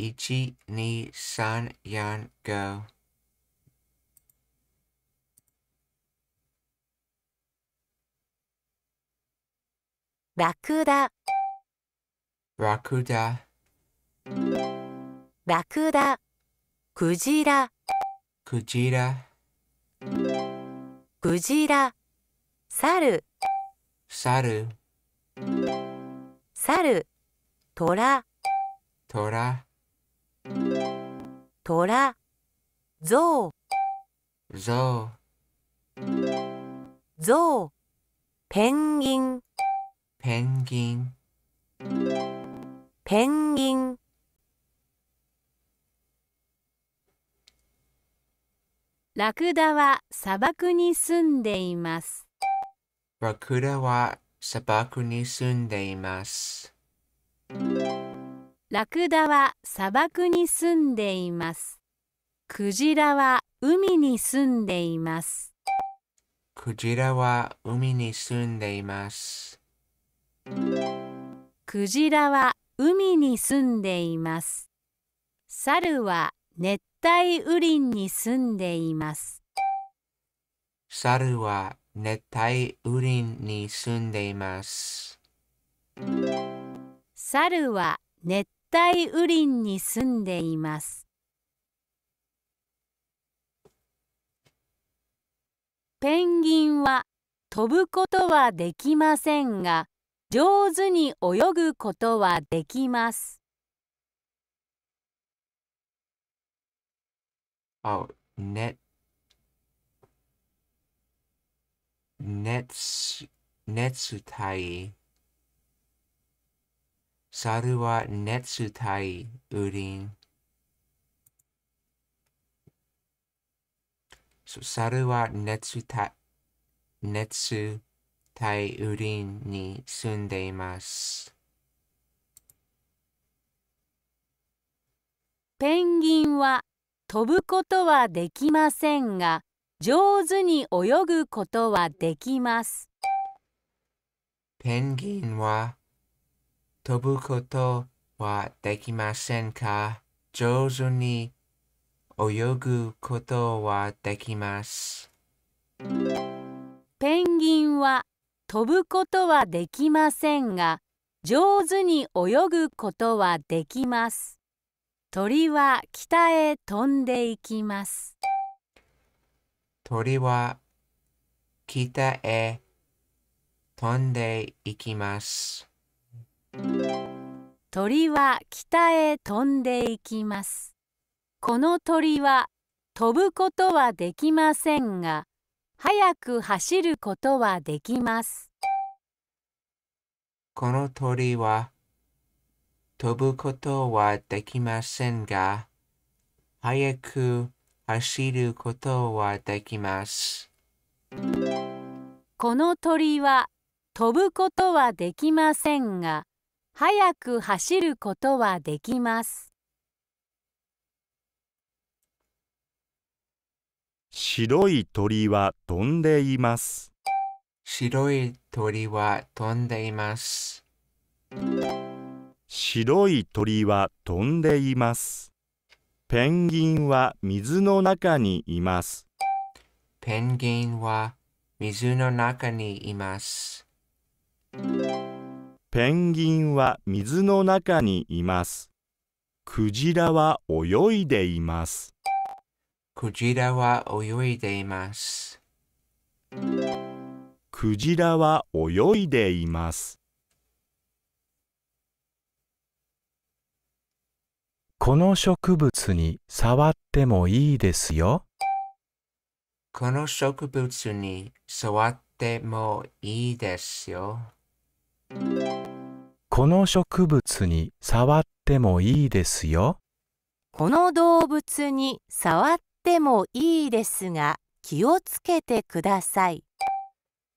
1、2、3、4、5。ラクダラクダラクダクジラクジラクジラササル。ル。猿猿トラトラとらぞうぞうぞうペンギンペンギンペンギンラクダは砂漠に住んでいます。ラクダは砂漠に住んでいます。ラクダは砂漠に住んでいます。クジラは海に住んでいます。クジラは海に住んでいます。クジラは海に住んでいます。猿は熱帯雨林に住んでいます。猿は熱帯雨林に住んでいます。猿は熱帯雨林に住んでいます。ペンギンは飛ぶことはできませんが、上手に泳ぐことはできます。Oh, net. Nets. n e t s t 猿は熱帯雨林。ン。猿は熱帯熱帯雨林に住んでいます。ペンギンは飛ぶことはできませんが、上手に泳ぐことはできます。ペンギンは飛ぶことはできませんか上手に泳ぐことはできます。ペンギンは飛ぶことはできませんが、上手に泳ぐことはできます。鳥は北へ飛んでいきます。鳥は北へ飛んでいきます。鳥は北へ飛んでいきます。この鳥は飛ぶことはできませんが、速く走ることはできます。この鳥は飛ぶことはできませんが、速く走ることはできます。この鳥は飛ぶことはできませんが、速く走ることはできます。白い鳥は飛んでいます。白い鳥は飛んでいます。白い鳥は飛んでいます。ペンギンは水の中にいます。ペンギンは水の中にいます。ペンギンは水の中にいます。クジラは泳いでいます。クジラは泳いでいます。クジラは泳いでいます。この植物に触ってもいいですよ。この植物に触ってもいいですよ。この植物に触ってもいいですよ。この動物に触ってもいいですが気をつけてください。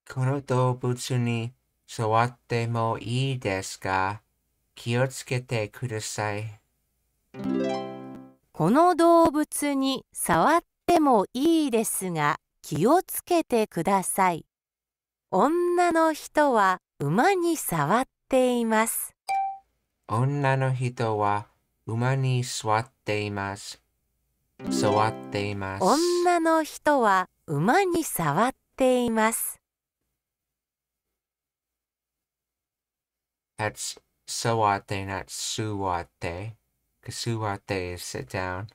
この動物に触ってもいいですが気をつけてください。この動物に触ってもいいですが気をつけてください。女の人は馬に触っています。女の人は馬に座っています。座っています。女の人は馬に触っています。That's 座って not 座って。座って sit down.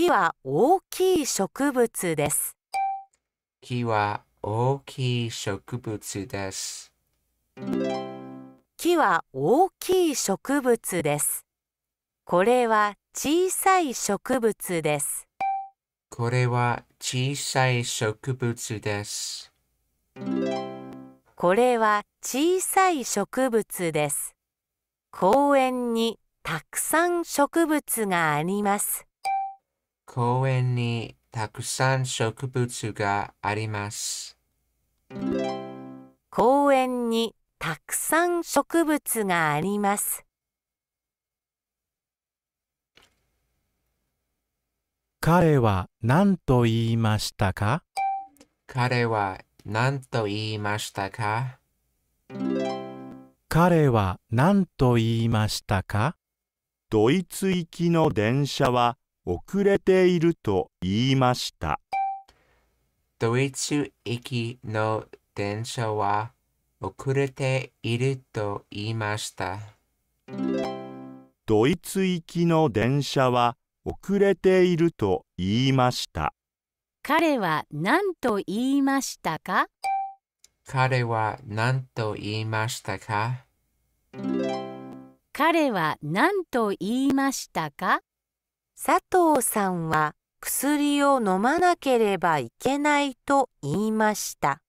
木は大きい植物です。木は大きい植物です。木は大きい植物です。これは小さい植物です。これは小さい植物です。これは小さい植物です。公園にたくさん植物があります。公園にたくさん植物があります。公園にたくさん植物があります。彼は何と言いましたか彼は何と言いましたか彼は何と言いましたかドイツ行きの電車は遅れていると言いました。ドイツ行きの電車は遅れていると言いました。ドイツ行きの電車は遅れていると言いました。彼は何と言いましたか彼は何と言いましたか彼は何と言いましたか佐藤さんは薬を飲まなければいけないと言いました。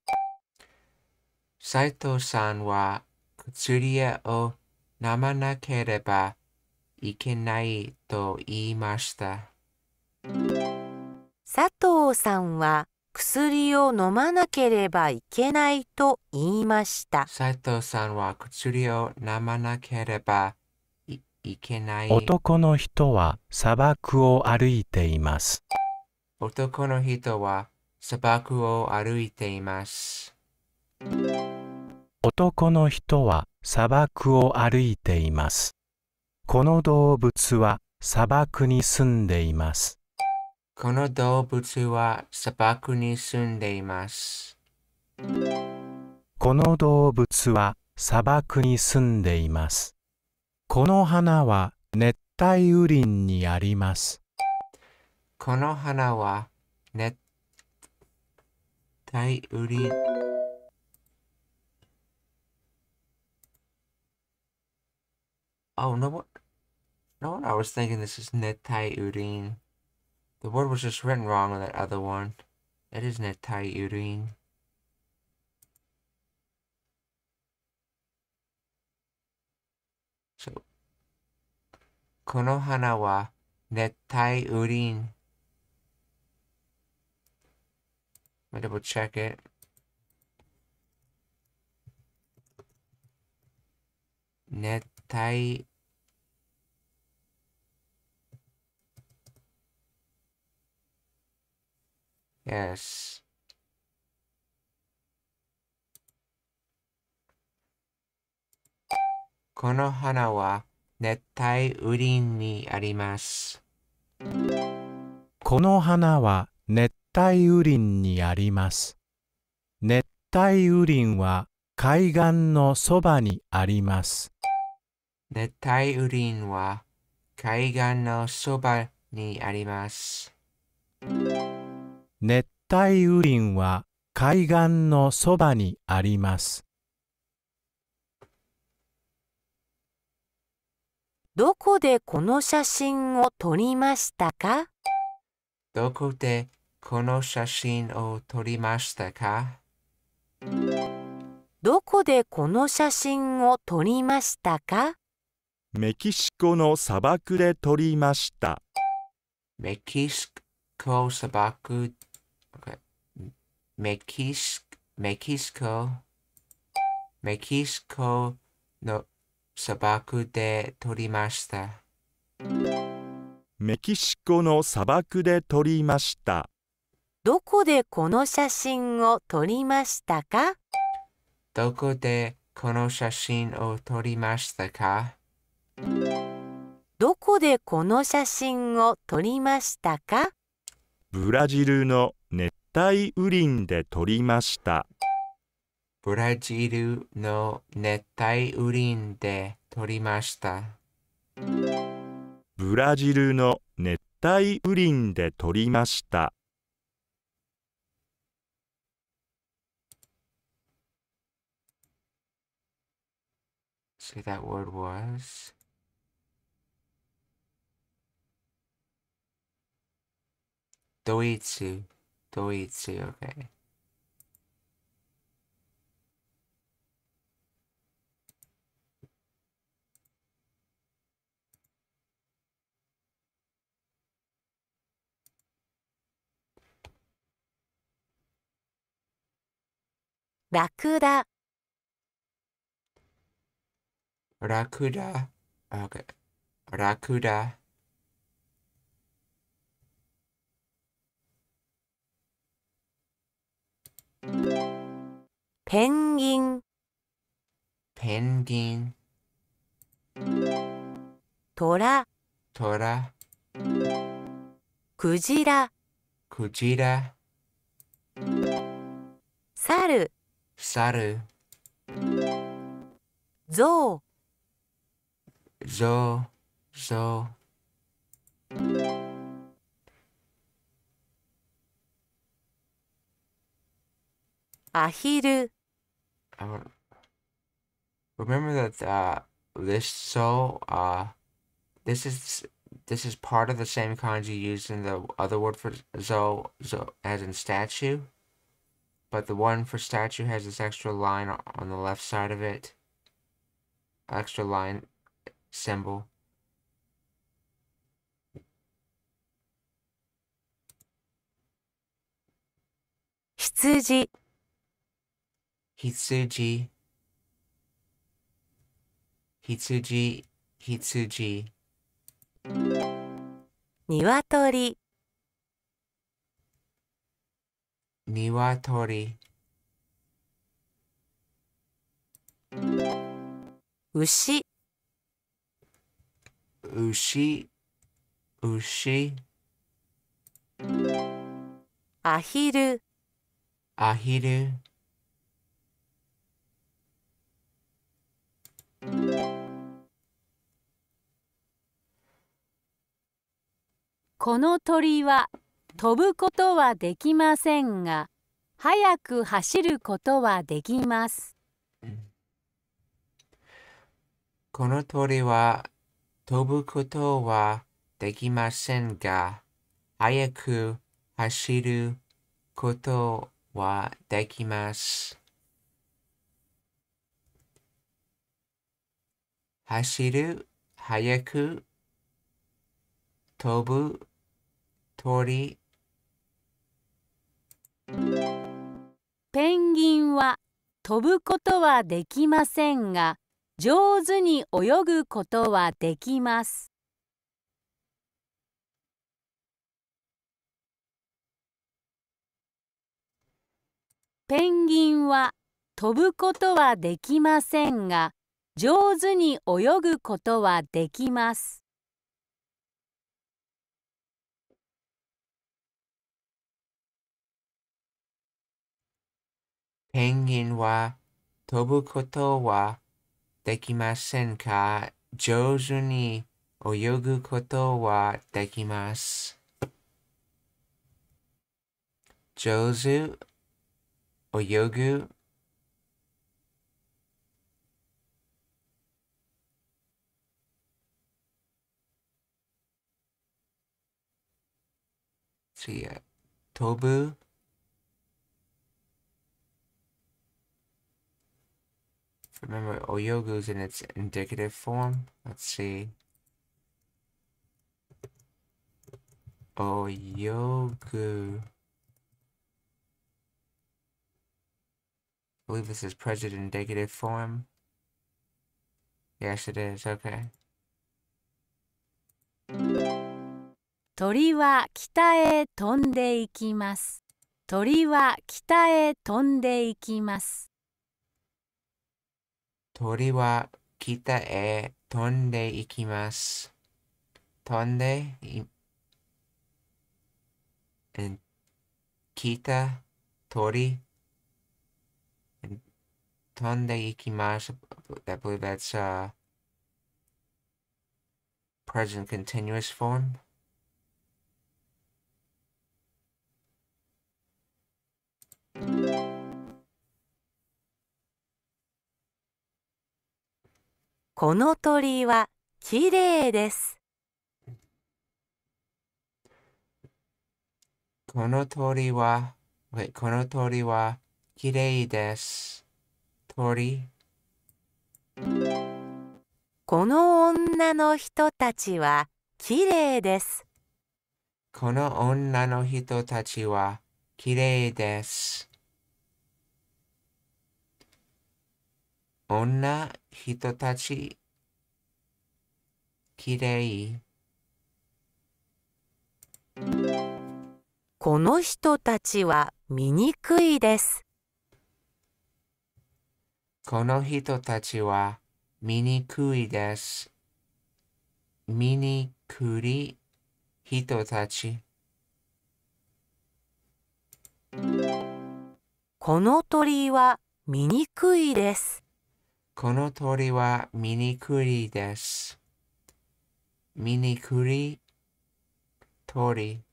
斉藤さんは薬を飲まなければいけないと言いました。佐藤さんは薬を飲まなければいけないと言いました。斉藤さんは薬を飲まなければいけない男の人は砂漠を歩いています。男の人は砂漠を歩いています。男の人は砂漠を歩いています。この動物は砂漠に住んでいます。この動物は砂漠に住んでいます。この動物は砂漠に住んでいます。この花は熱帯雨林にあります。この花は熱帯雨林あ、oh, no what no what I was thinking this is Netai Urin. The word was just written wrong on that other one. It is Netai Urin. この花は熱帯雨林。I double check it. Net tight. Yes. Konohana wa 熱帯雨林にあります。この花は熱帯雨林にあります。熱帯雨林は海岸のそばにあります。熱帯雨林は海岸のそばにあります。熱帯雨林は海岸のそばにあります。どこでこの写真を撮りましたかどこでこの写真を撮りましたかどこでこの写真を撮りましたかメキシコの砂漠で撮りました。メキシコ砂漠、メキシメキシコ、メキシコの砂漠で撮りました。メキシコの砂漠で撮りました。どこでこの写真を撮りましたかどこでこの写真を撮りましたかどこでこの写真を撮りましたかブラジルの熱帯雨林で撮りました。ブラジルの熱帯雨林で撮りましたブラジルの熱帯雨林で撮りましたそれ that word was ドイツドイツ okay ラクダ。ラクダ。Okay. ラクダ。ペンギン。ペンギン。トラ。トラ。クジラ。クジラ。猿。Zo, zo, zo. 猿象象象アヒル remember that uh, this so uh, this is this is part of the same kanji used in the other word for zo zo as in statue but the one for statue has this extra line on the left side of it. Extra line symbol. Hitsuji. Hitsuji. Hitsuji. Hitsuji. 鶏ニ牛牛牛アヒルアヒルこの鳥は飛ぶことはできませんが速く走ることはできます。この鳥は飛ぶことはできませんが速く走ることはできます。走る、速く、飛ぶ、鳥、ペンギンは飛ぶことはできませんが上手に泳ぐことはできます。ペンギンは飛ぶことはできませんが上手に泳ぐことはできます。ペンギンは飛ぶことはできませんか上手に泳ぐことはできます。上手、泳ぐ。飛ぶ。Remember Oyogu's in its indicative form. Let's see. Oyogu. I believe this is present indicative form. Yes, it is. Okay. 鳥は北へ飛んでいきます。鳥は北へ飛んでいきます。鳥は北へ飛んでいきます。飛んでい、北、鳥、飛んでいきます。I believe that's a present continuous form. この鳥はきれいです。この鳥は、この鳥はきれいです。鳥。この女の人たちはきれいです。この女の人たちはきれいです。女人たちきれいこの人たちは醜いですこの人たちは醜いです醜い人たちこの鳥は醜いです。この鳥はミニクリです。ミニクリ、鳥。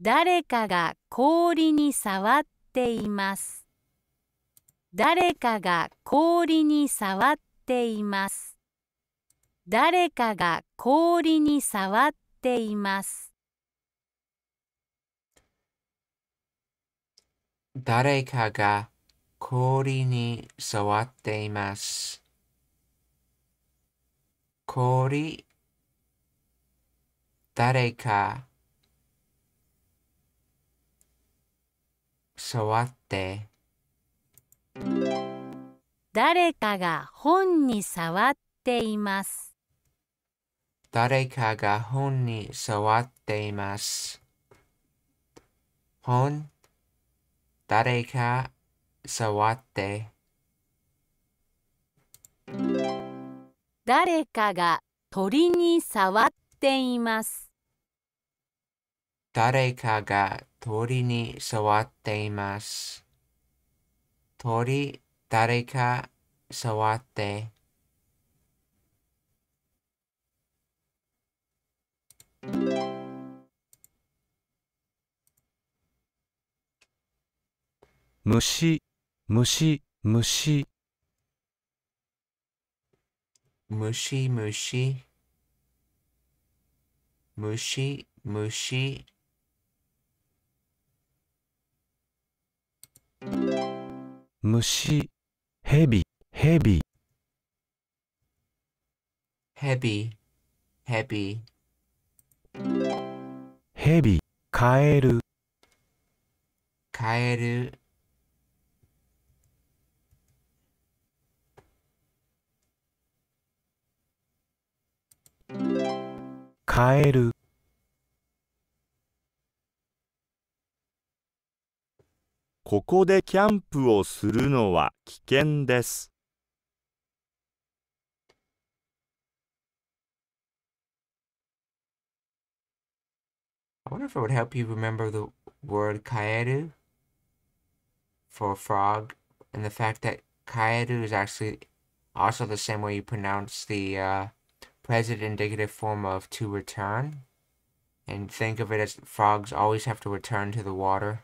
誰かが氷に触っています。誰かが氷に触っています。誰かが氷に触っています。誰かが氷に触っています。氷、誰か、触って。誰かが本に触っています。誰かが本に触っています。本誰か触って。誰かが鳥に触っています。誰かが鳥に触っています。鳥、誰か触って。thank you 虫虫虫虫虫虫虫虫ヘビヘビヘビヘビヘビカエルカエル変えるここでキャンプをするのは危険です。I wonder if it would help you remember the word kaeru for frog and the fact that kaeru is actually also the same way you pronounce the uh, present indicative form of to return. And think of it as frogs always have to return to the water.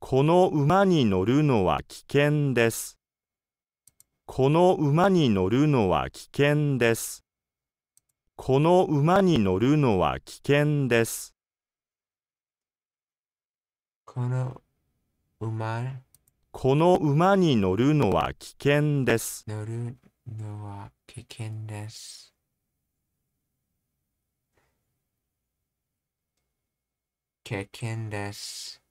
この馬に乗るのは危険です。この馬に乗るのは危険です。この馬に乗るのは危険です。この馬この馬に乗るのは危険です。乗るのは危険です。危険です。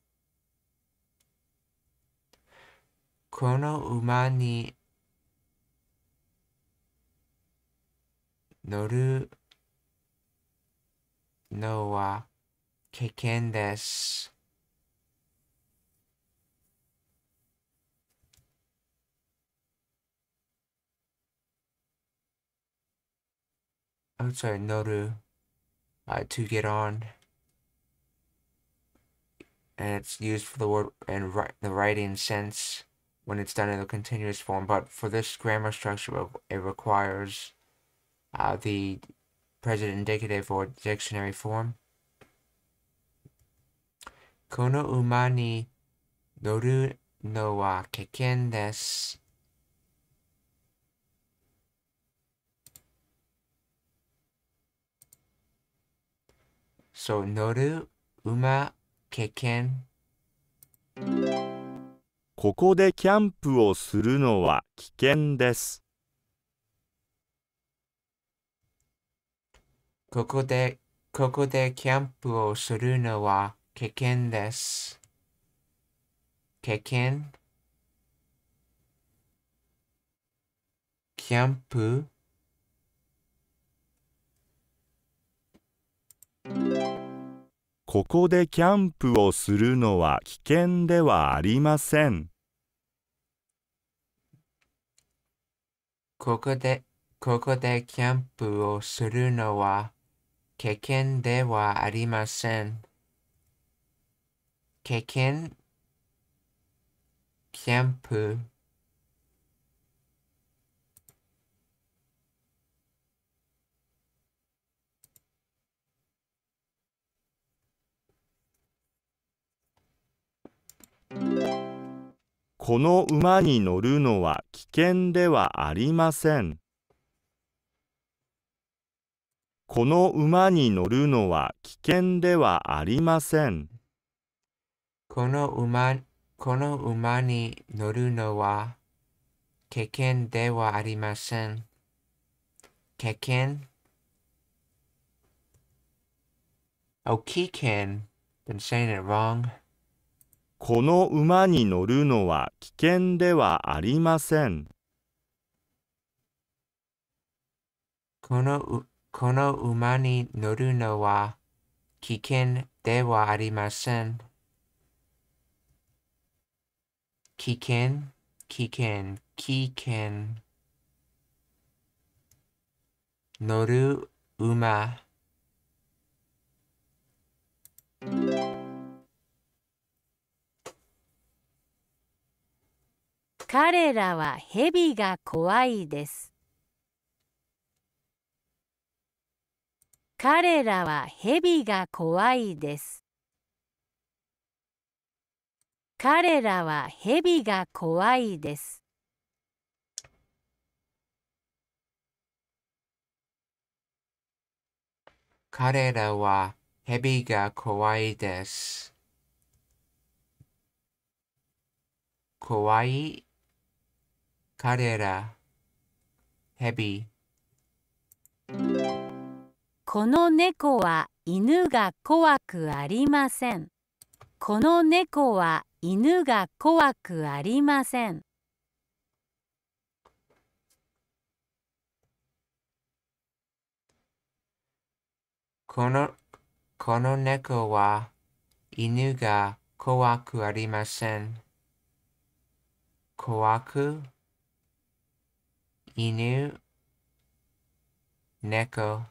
この馬に乗るのは危険です。I am sorry, Noru uh, to get on. And it's used for the word and the writing sense when it's done in the continuous form. But for this grammar structure, it requires uh, the present indicative or dictionary form. Kono umani ni noru no wa keken desu. 乗る馬経験。ここでキャンプをするのは危険です。ここで、ここでキャンプをするのは危険です。危険キャンプここでキャンプをするのは危険ではありません。ここで、ここでキャンプをするのは危険ではありません。危険、キャンプ。この馬に乗るのは危険ではありません。この馬に乗るのは危険ではありません。この馬この馬に乗るのは危険ではありません。危険 Oh, k Been saying it wrong. この馬に乗るのは危険ではありません。このこの馬に乗るのは危険ではありません。危険、危険、危険。乗る馬。彼らは蛇が怖いです彼らは蛇が怖いです彼らは蛇が怖いです彼らは蛇が怖いです。怖い彼らヘビこの猫は犬が怖くありません。この猫は犬が怖くありません。この、この猫は犬が怖くありません。怖く犬猫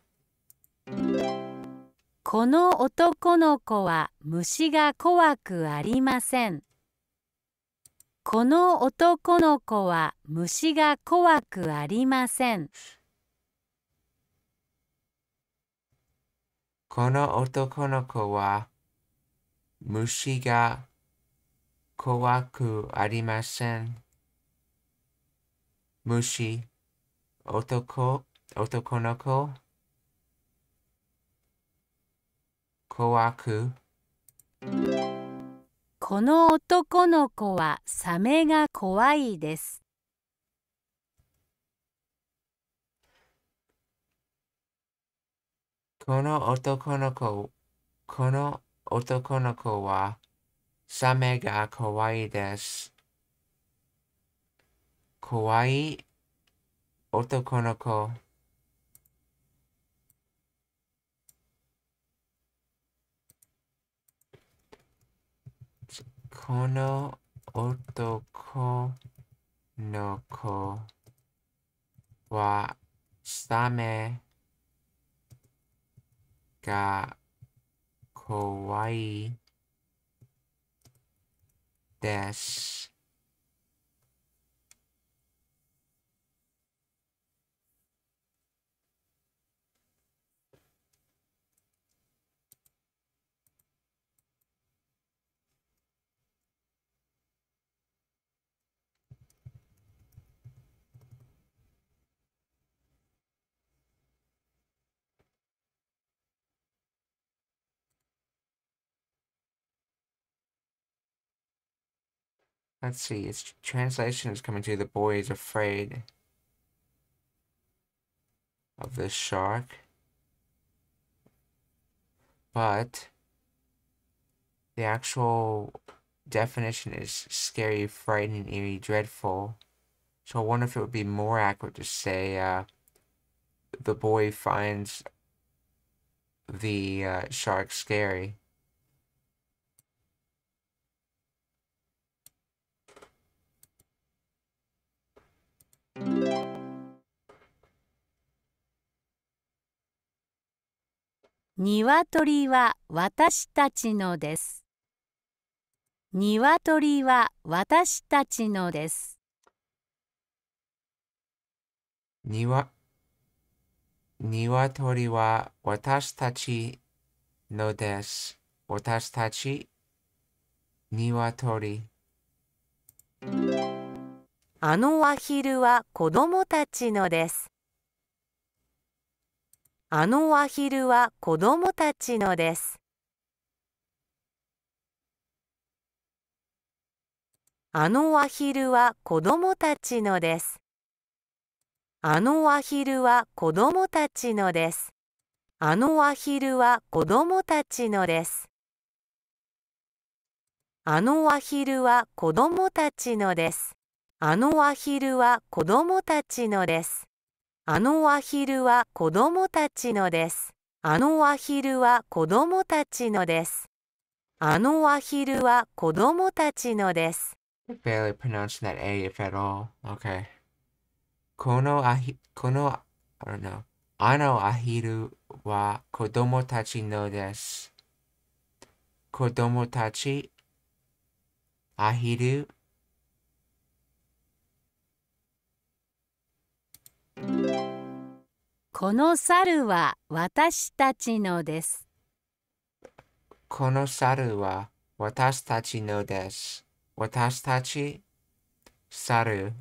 この男の子は虫が怖くありません。この男の子は虫が怖くありません。この男の子は虫が怖くありません。虫男、男の子、怖く。この男の子はサメが怖いです。この男の子、この男の子はサメが怖いです。怖い男の子この男の子はサメが怖いです。Let's see, its translation is coming to The Boy is Afraid of the Shark. But the actual definition is scary, frightening, eerie, dreadful. So I wonder if it would be more accurate to say uh, the boy finds the uh, shark scary. ニワトリは私たちのです。ニワトリは私たちのです。ニワニワトリは私たちのです。私たちニワトリ。あのアヒルは子供たちのです。あのアヒルは子供たちのです。あのアヒルは子供たちのです。あのアヒルは子供たちのです。あのアヒルは子供たちのです。あのアヒルは子供たちのです。あのアヒルは子供たちのです。あのアヒルは子供たちのです。あのアヒルは子供たちのです。あのアヒルは子供たちのです。barely p r o n o u n c e that A if at all. Okay. このアヒ、この、I don't know. あのアヒルは子供たちのです。子供たち、アヒル、この猿は私たちのです。この猿は私たちのです。私たち、猿。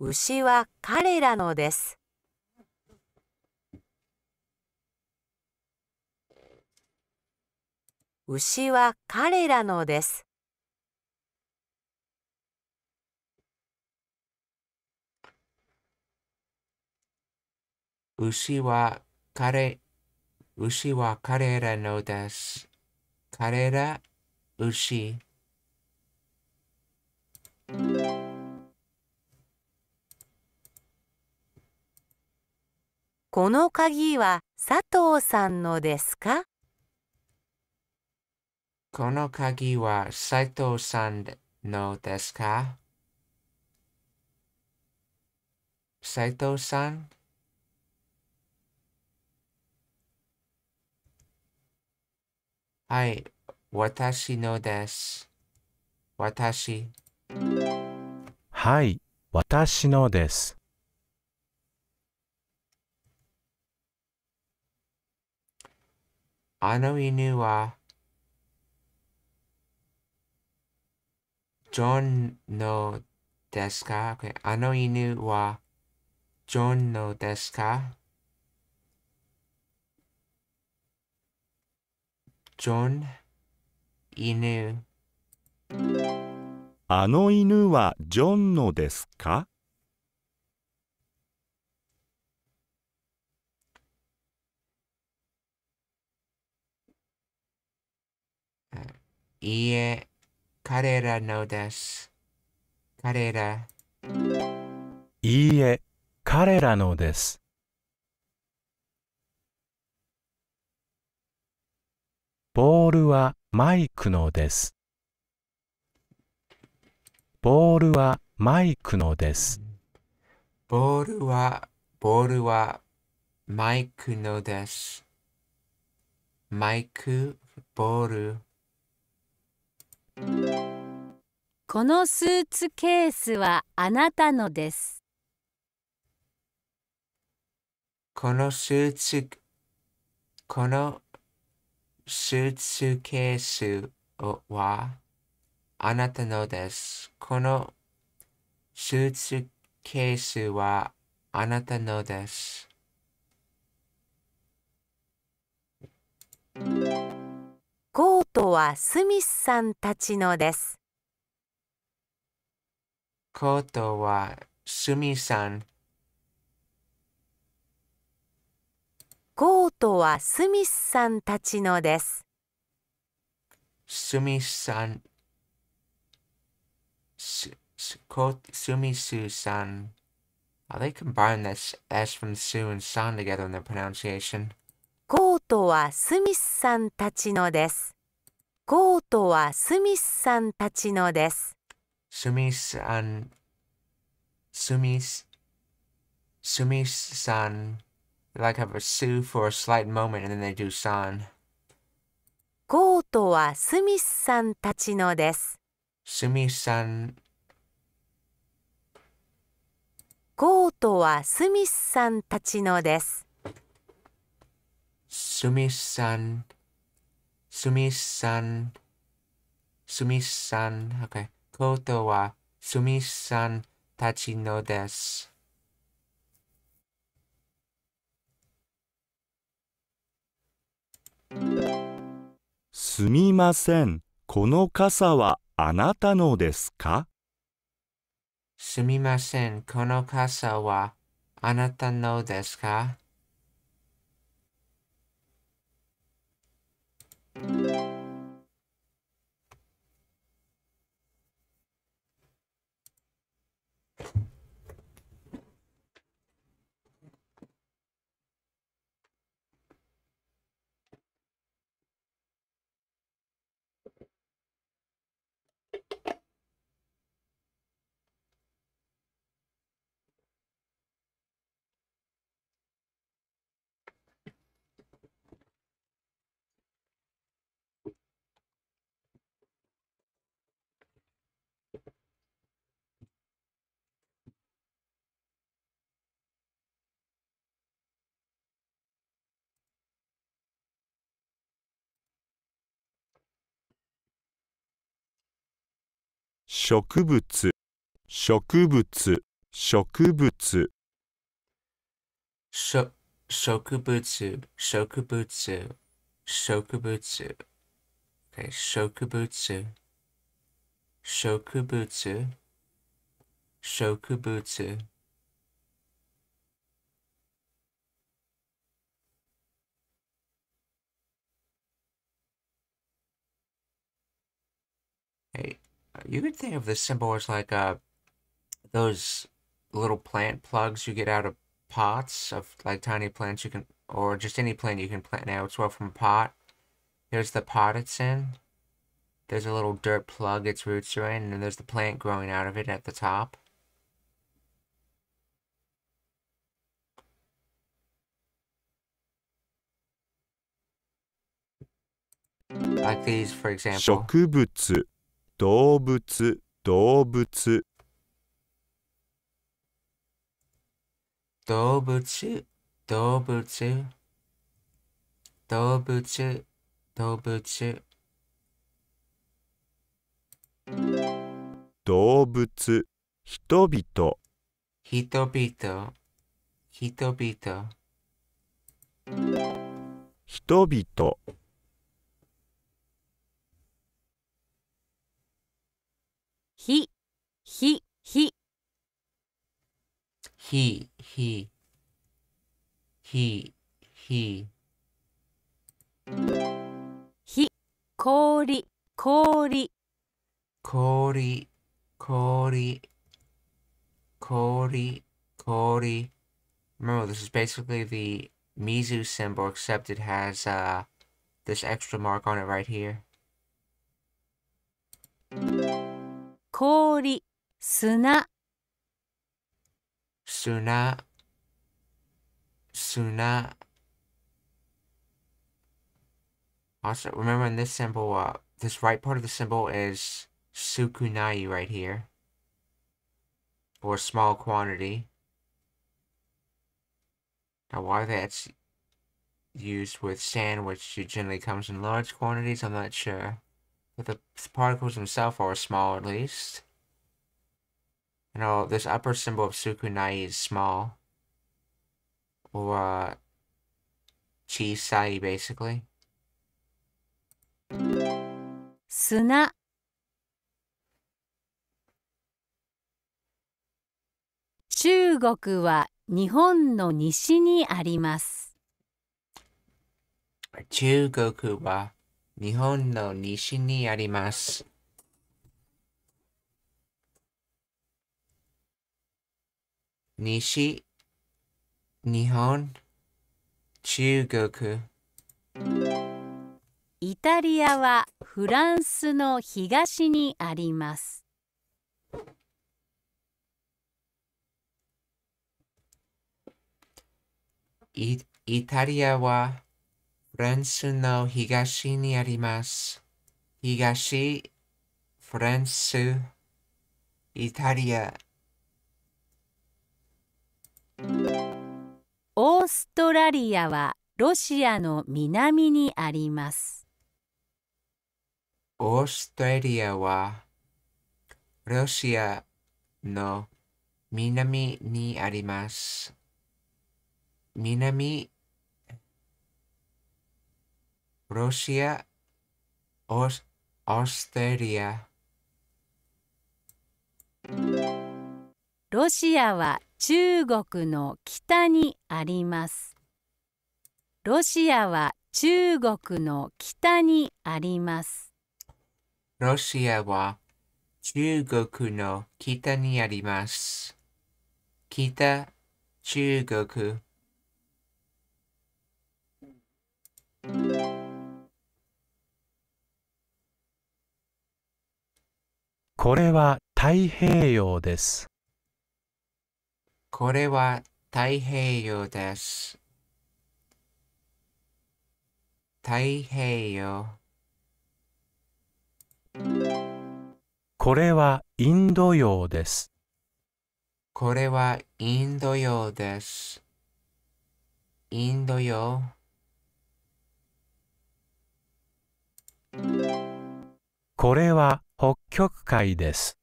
牛は彼らのです。牛は彼らのです。牛は彼、牛は彼らのです。彼ら、牛。この鍵は佐藤さんのですかこの鍵は佐藤さんのですか斉藤さんはい。私のです。私。はい。私のです。あの犬は、ジョンのですかあの犬は、ジョンのですかジョン犬あの犬はジョンのですかいいえ、彼らのです。彼ら。いいえ、彼らのです。ボールはマイクのです。ボールはマイクのです。ボールは、ボールはマイクのです。マイク、ボール。このスーツケースはあなたのです。このスーツ、このスーツケースはあなたのです。このスーツケースはあなたのです。コートはスミスさんたちのです。コートはスミさんコートはスミスさんたちのです。スミスさん、ス、スコスミスさん。あ、h they combine t h i s S from Sue and San together in their pronunciation. コートはスミスさんたちのです。コートはスミスさんたちのです。スミスさん、スミス、スミスさん。like have a Sue for a slight moment and then they do san. コートはスミスさんたちのです。スミスさん。コートはスミスさんたちのです。スミスさん。スミスさん。スミスさん。Okay. コートはスミスさんたちのです。すみません、この傘はあなたのですかすみません、この傘はあなたのですか植物植物植物しょ植物植物植物、植物植物植物 you could think of this symbol as like uh, those little plant plugs you get out of pots of like tiny plants you can, or just any plant you can plant now. It's well from a pot. Here's the pot it's in. There's a little dirt plug its roots are in, and then there's the plant growing out of it at the top. Like these, for example. 植物動物動物動物動物動物動物動物人々人々人々人々 he, he, he. He, he, he, he. He. Remember, this is basically the Mizu symbol, except it has uh, this extra mark on it right here. 氷砂砂砂 Also, remember in this symbol, uh, this right part of the symbol is sukunai right here. Or small quantity. Now, why that's used with sand, which generally comes in large quantities, I'm not sure the particles themselves are small at least. You know, this upper symbol of Sukunai is small. Or, uh, cheese sai basically. Suna. Chugoku wa 日本の西にあります。西、日本、中国。イタリアはフランスの東にあります。イイタリアはフランスの東にあります。東、フランス、イタリア。オーストラリアはロシアの南にあります。オーストラリアはロシアの南にあります。南ロシア、ロシアは中国の北にあります。ロシアは中国の北にあります。ロシアは中国の北にあります。北中国。これは太平洋です。これは太平洋です。太平洋。これはインド洋です。これはインド洋です。インド洋。これは北極海です。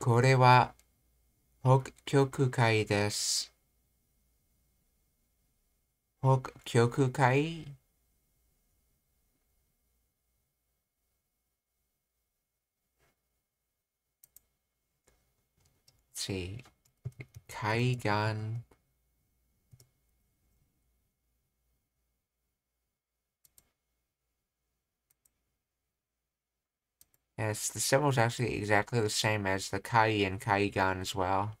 これは北極海です。北極海次、海岸。Yes, the symbol is actually exactly the same as the Kai and k a i g u n as well.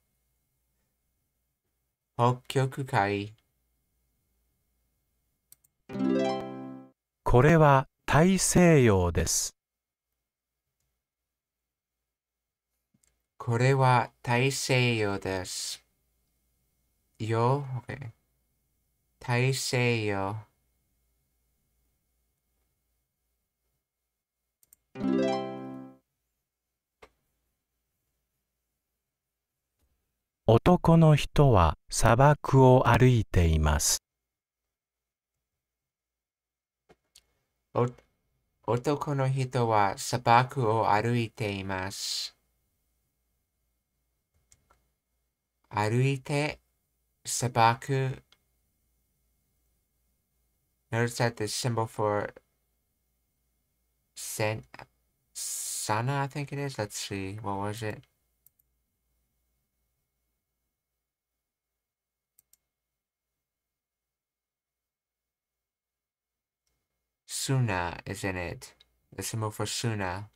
Hokyoku Kai. これは大西洋です。これは大西洋です。よ、o k 大西洋。男の人は砂漠を歩いています。男の人は砂漠を歩いています。歩いて砂漠 Notice that the symbol for San Sana, I think it is. Let's see, what was it? Suna is n t it. The symbol for Suna.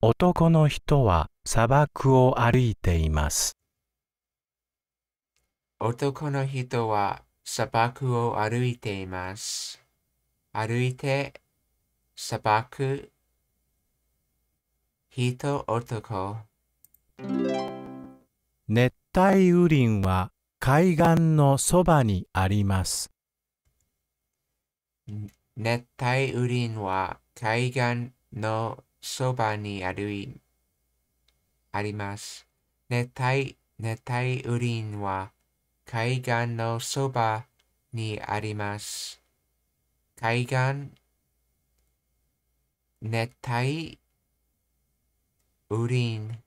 男の人は砂漠を歩いています。男の人は砂漠を歩いています。歩いて、砂漠、人、男。熱帯雨林は海岸のそばにあります。熱帯雨林は海岸のそばにあるあります。熱帯熱帯雨林は海岸のそばにあります。海岸熱帯雨林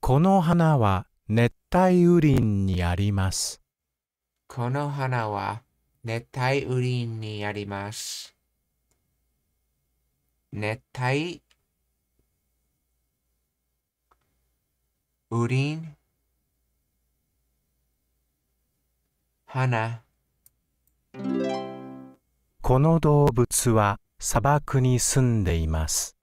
この花は熱帯雨林にあります。この花は熱帯雨林にあります。熱帯雨林花この動物は砂漠に住んでいます。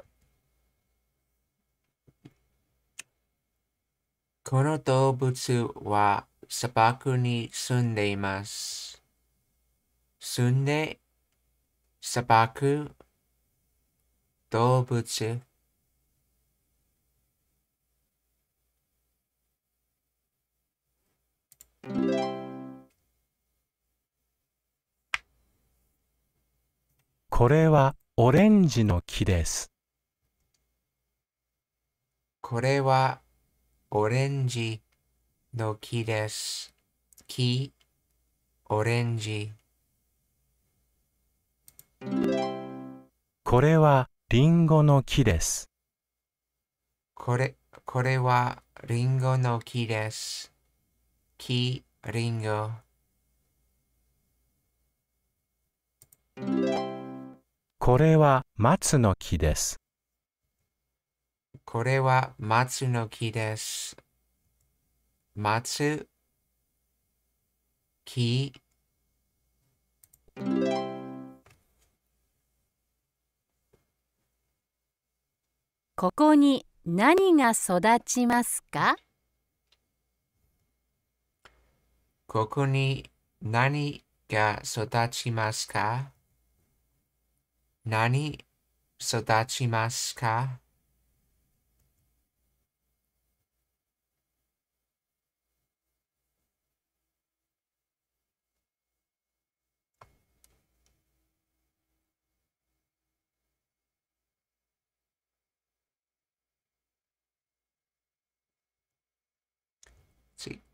この動物は砂漠に住んでいます。住んで、砂漠、動物。これはオレンジの木です。これはオレンジの木です。木、オレンジ。これはリンゴの木です。これ、これはリンゴの木です。木、リンゴ。これは松の木です。これは松の木です。松、木。ここに何が育ちますかここに何が育ちますか何育ちますか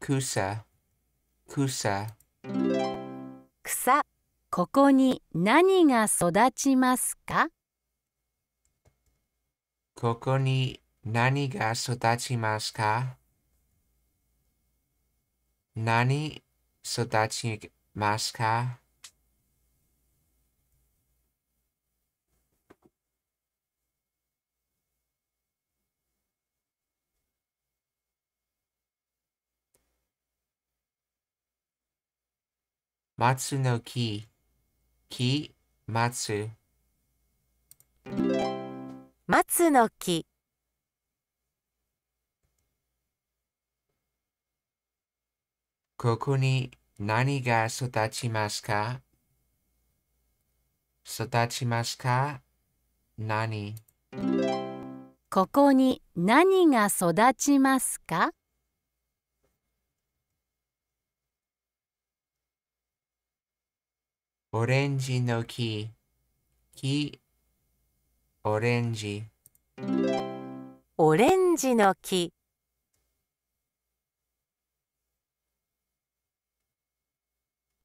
草草草ここに何が育ちますかここに何が育ちますか何育ちますか松の木、木、松。松の木。ここに何が育ちますか育ちますか何ここに何が育ちますかオレンジの木、木、オレンジ。オレンジの木。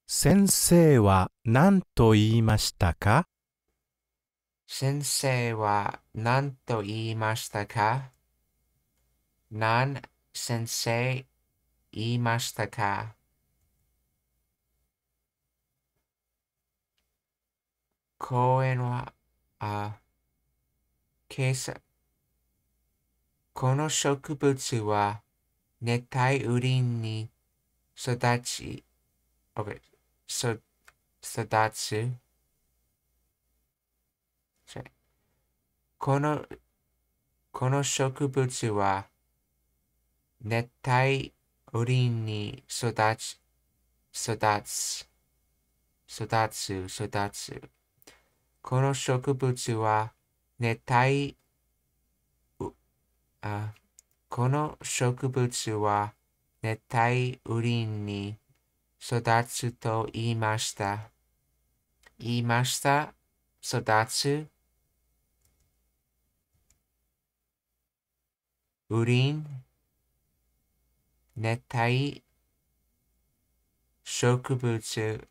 先生は何と言いましたか先生は何と言いましたか何先生言いましたか公園は、あ、警察、この植物は熱帯雨林に育ち、o k そ育つ。この、この植物は熱帯雨林に育ち、育つ、育つ、育つ。この植物は熱帯、あ、この植物は熱帯雨林に育つと言いました。言いました。育つ。雨林、熱帯、植物、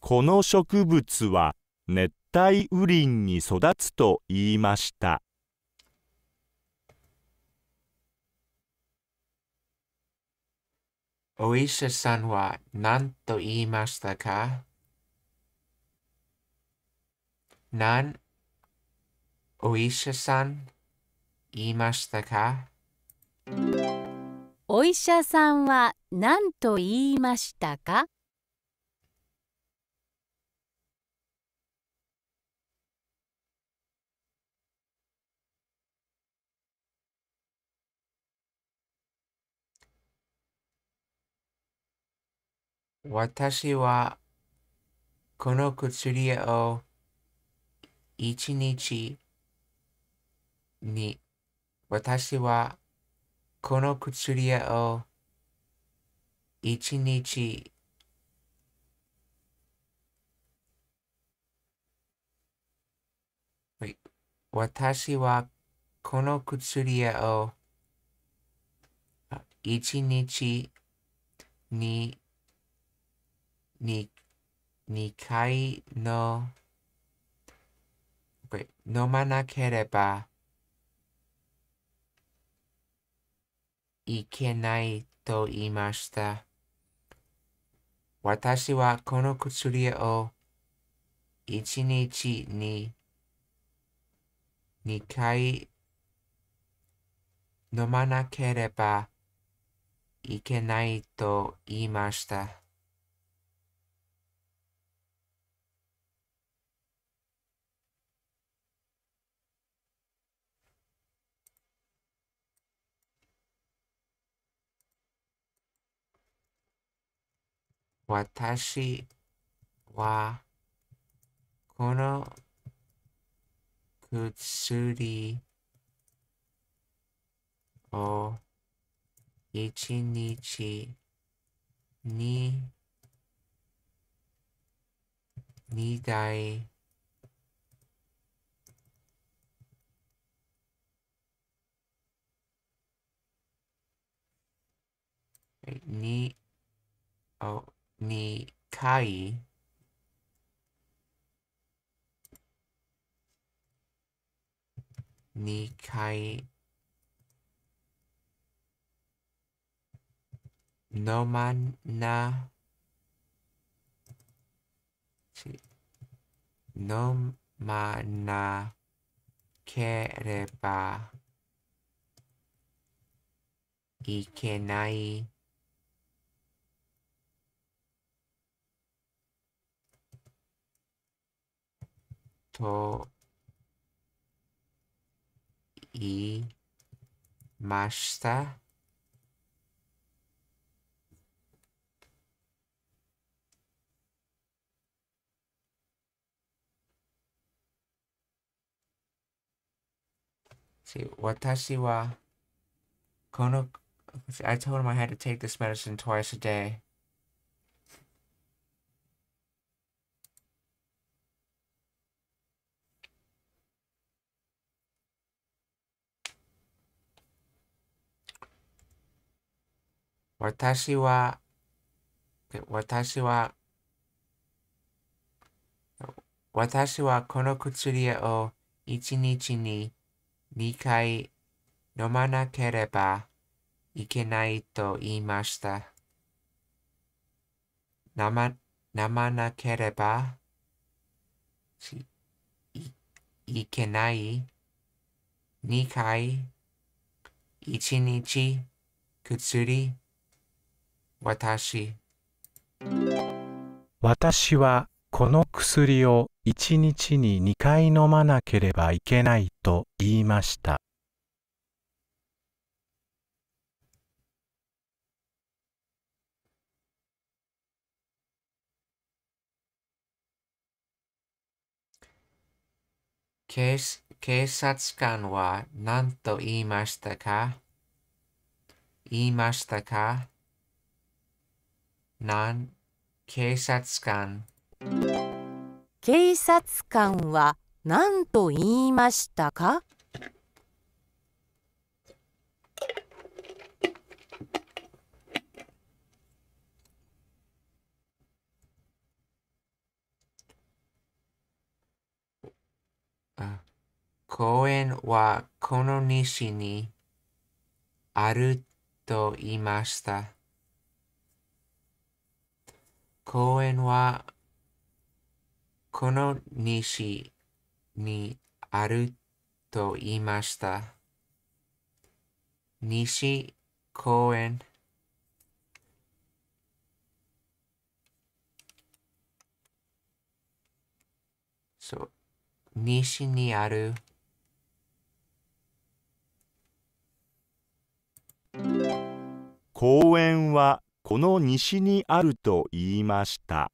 この植物は熱帯雨林に育つと言いました。お医者さんは何と言いましたか何お医者さん言いましたかお医者さんは何と言いましたか私はこの薬を一日に私はこの薬を一日私はこの薬を一日にに、2回の、これ、飲まなければいけないと言いました。私はこの薬を一日に二回飲まなければいけないと言いました。私はこの薬を一日に二台に、お、にかいにかいのまな飲まなければいけない。See Kono. See, I told him I had to take this medicine twice a day. 私は、私は、私はこの薬を一日に二回飲まなければいけないと言いました。飲ま飲まなければいけない二回一日薬私私はこの薬を1日に2回飲まなければいけないと言いました。警警察官は何と言いましたか言いましたかな警察官警察官は何と言いましたか公園はこの西にあると言いました。公園はこの西にあると言いました。西公園そう。西にある。公園はこの西にあると言いました。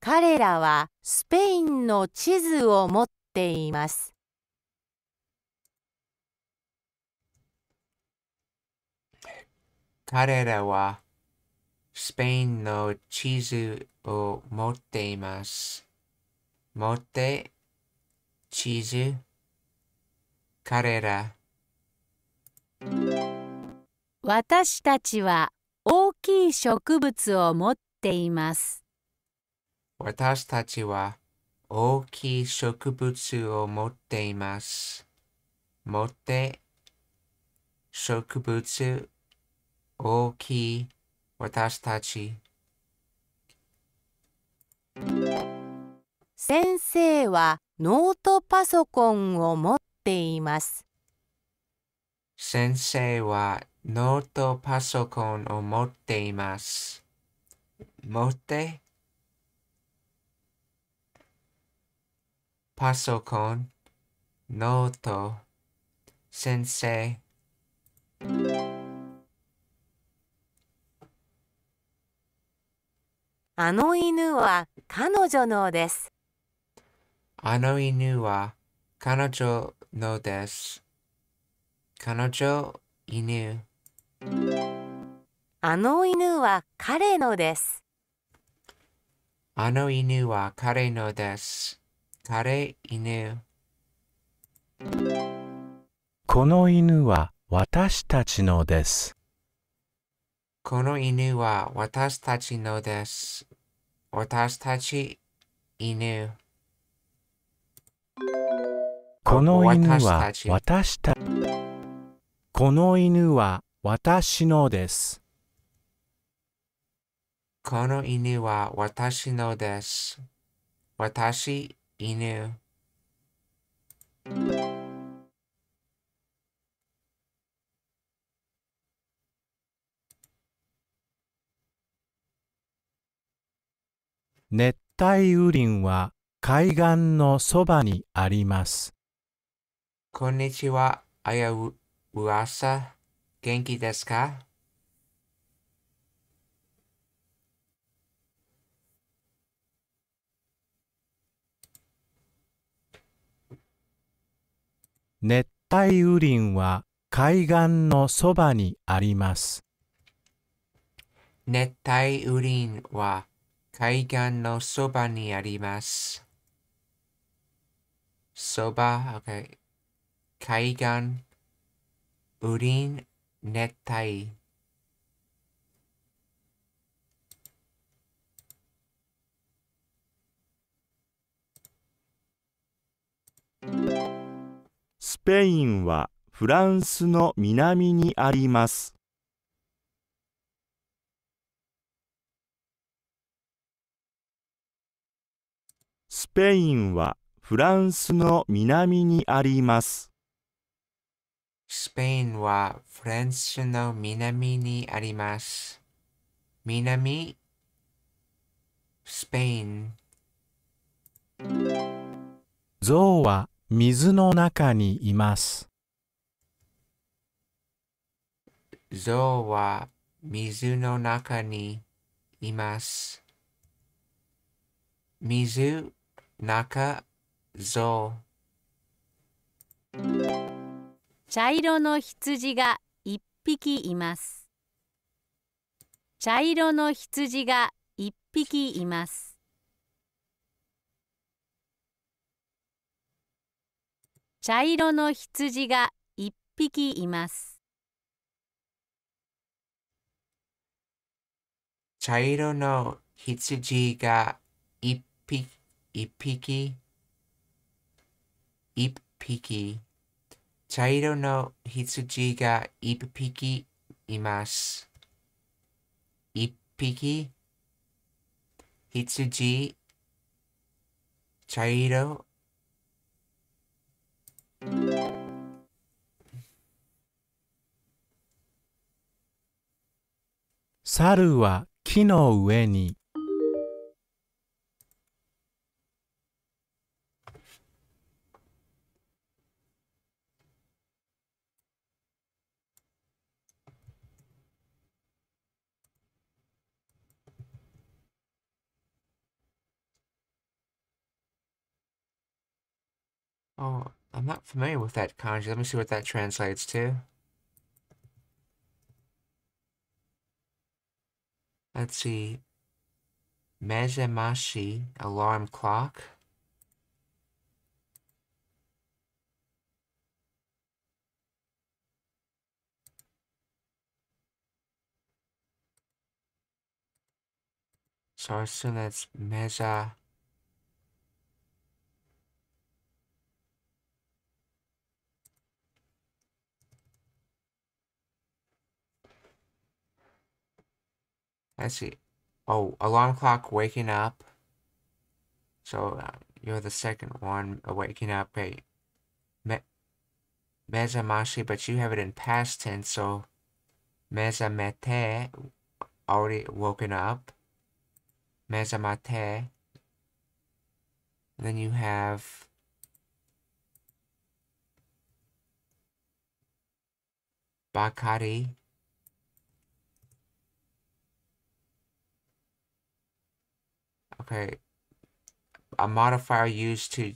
彼らはスペインの地図を持っています。彼らはスペインの地図を持っています。持って、地図、彼ら。私たちは大きい植物を持っています。私たちは大きい植物を持っています。持って、植物、大きい、私たち。先生はノートパソコンを持っています。先生はノートパソコンを持っています。持ってパソコン、ノート、先生。あの犬は彼女のです。あの犬は彼女のです。彼女犬あの犬は彼のですあの犬は彼のです。彼犬。この犬は私たちのです。この犬は私たちのです。私たち犬。この犬は私たち。この犬は私のです。この犬は私のです。私、犬。熱帯雨林は海岸のそばにあります。こんにちは、あやう。噂、元気ですか熱帯雨林は海岸のそばにあります。熱帯雨林は海岸のそばにあります。そば、okay. 海岸ウリン熱帯スペインはフランスの南にあります。スペインはフランスの南にあります。スペインはフランスの南にあります。南、スペイン。象は水の中にいます。象は水の中にいます。水、中、象。茶色の羊が一匹います。茶色の羊が一匹います。茶色の羊が一匹います。茶色の羊が一匹、一匹、一匹。茶色の羊が一匹います。一匹、羊、茶色、猿は木の上に Oh, I'm not familiar with that kanji. Let me see what that translates to. Let's see. Mezemashi alarm clock. So I assume that's Meza Let's see. Oh, alarm clock waking up. So uh, you're the second one waking up. Hey, me, mezamashi, but you have it in past tense, so mezamete, already woken up. Mezamate. Then you have bakari. Okay. A modifier used to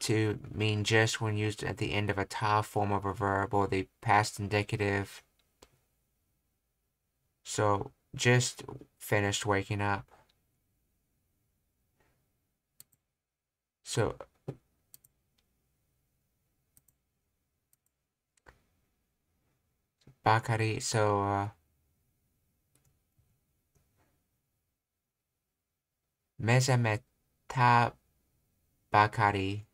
to mean just when used at the end of a tile form of a verb or the past indicative. So just finished waking up. So Bakari, so uh 매자메타 바카리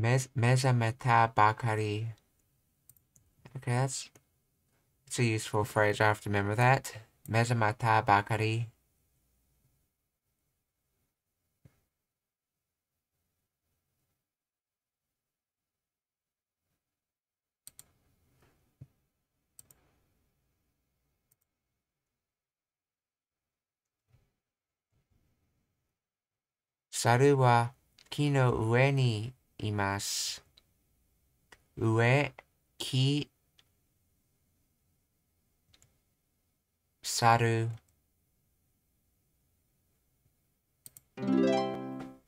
Meza Mezameta Bakari. Okay, that's, that's a useful phrase. I have to remember that. Mezamata Bakari. Saru wa kino ue ni います。上木猿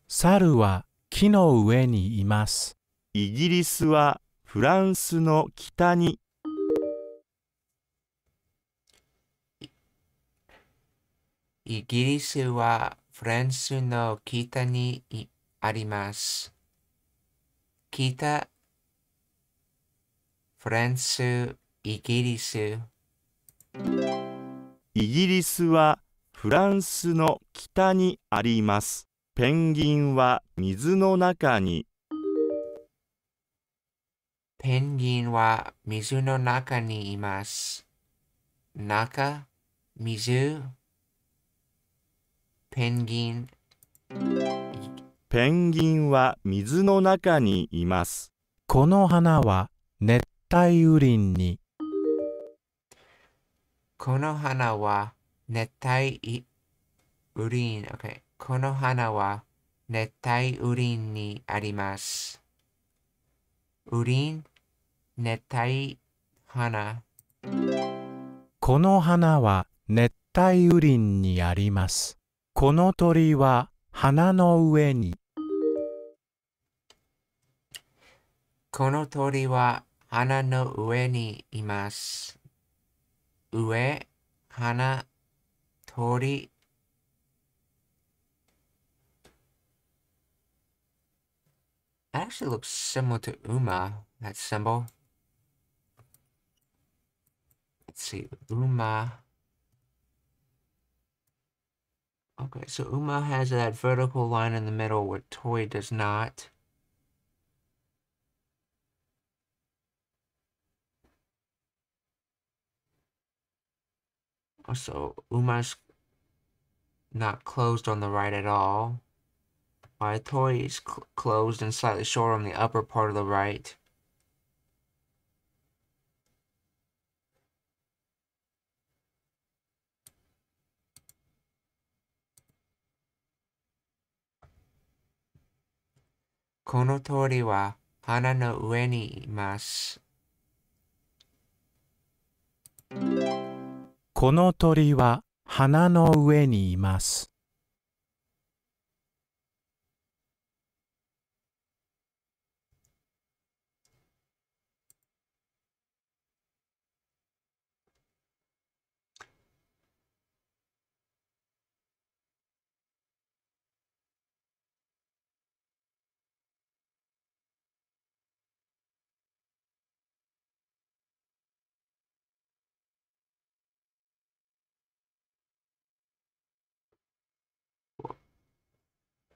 猿は木の上にいます。イギリスはフランスの北にイギリスはフランスの北にあります。北、フランス、イギリス。イギリスはフランスの北にあります。ペンギンは水の中に。ペンギンは水の中にいます。中、水、ペンギン。ペンギンは水の中にいますこの花は熱帯雨林にこの花は熱帯雨林、okay、この花は熱帯雨林にあります雨林熱帯花この花は熱帯雨林にありますこの鳥は花の上にこの鳥は花の上にいます。上、花、鳥。It actually looks similar to Uma, that symbol. Let's see, Uma. Okay, so Uma has that vertical line in the middle where Toy does not. So Uma's not closed on the right at all. toy is cl closed and slightly short on the upper part of the right. Kono tori wa hana no ue ni imasu. この鳥は花の上にいます。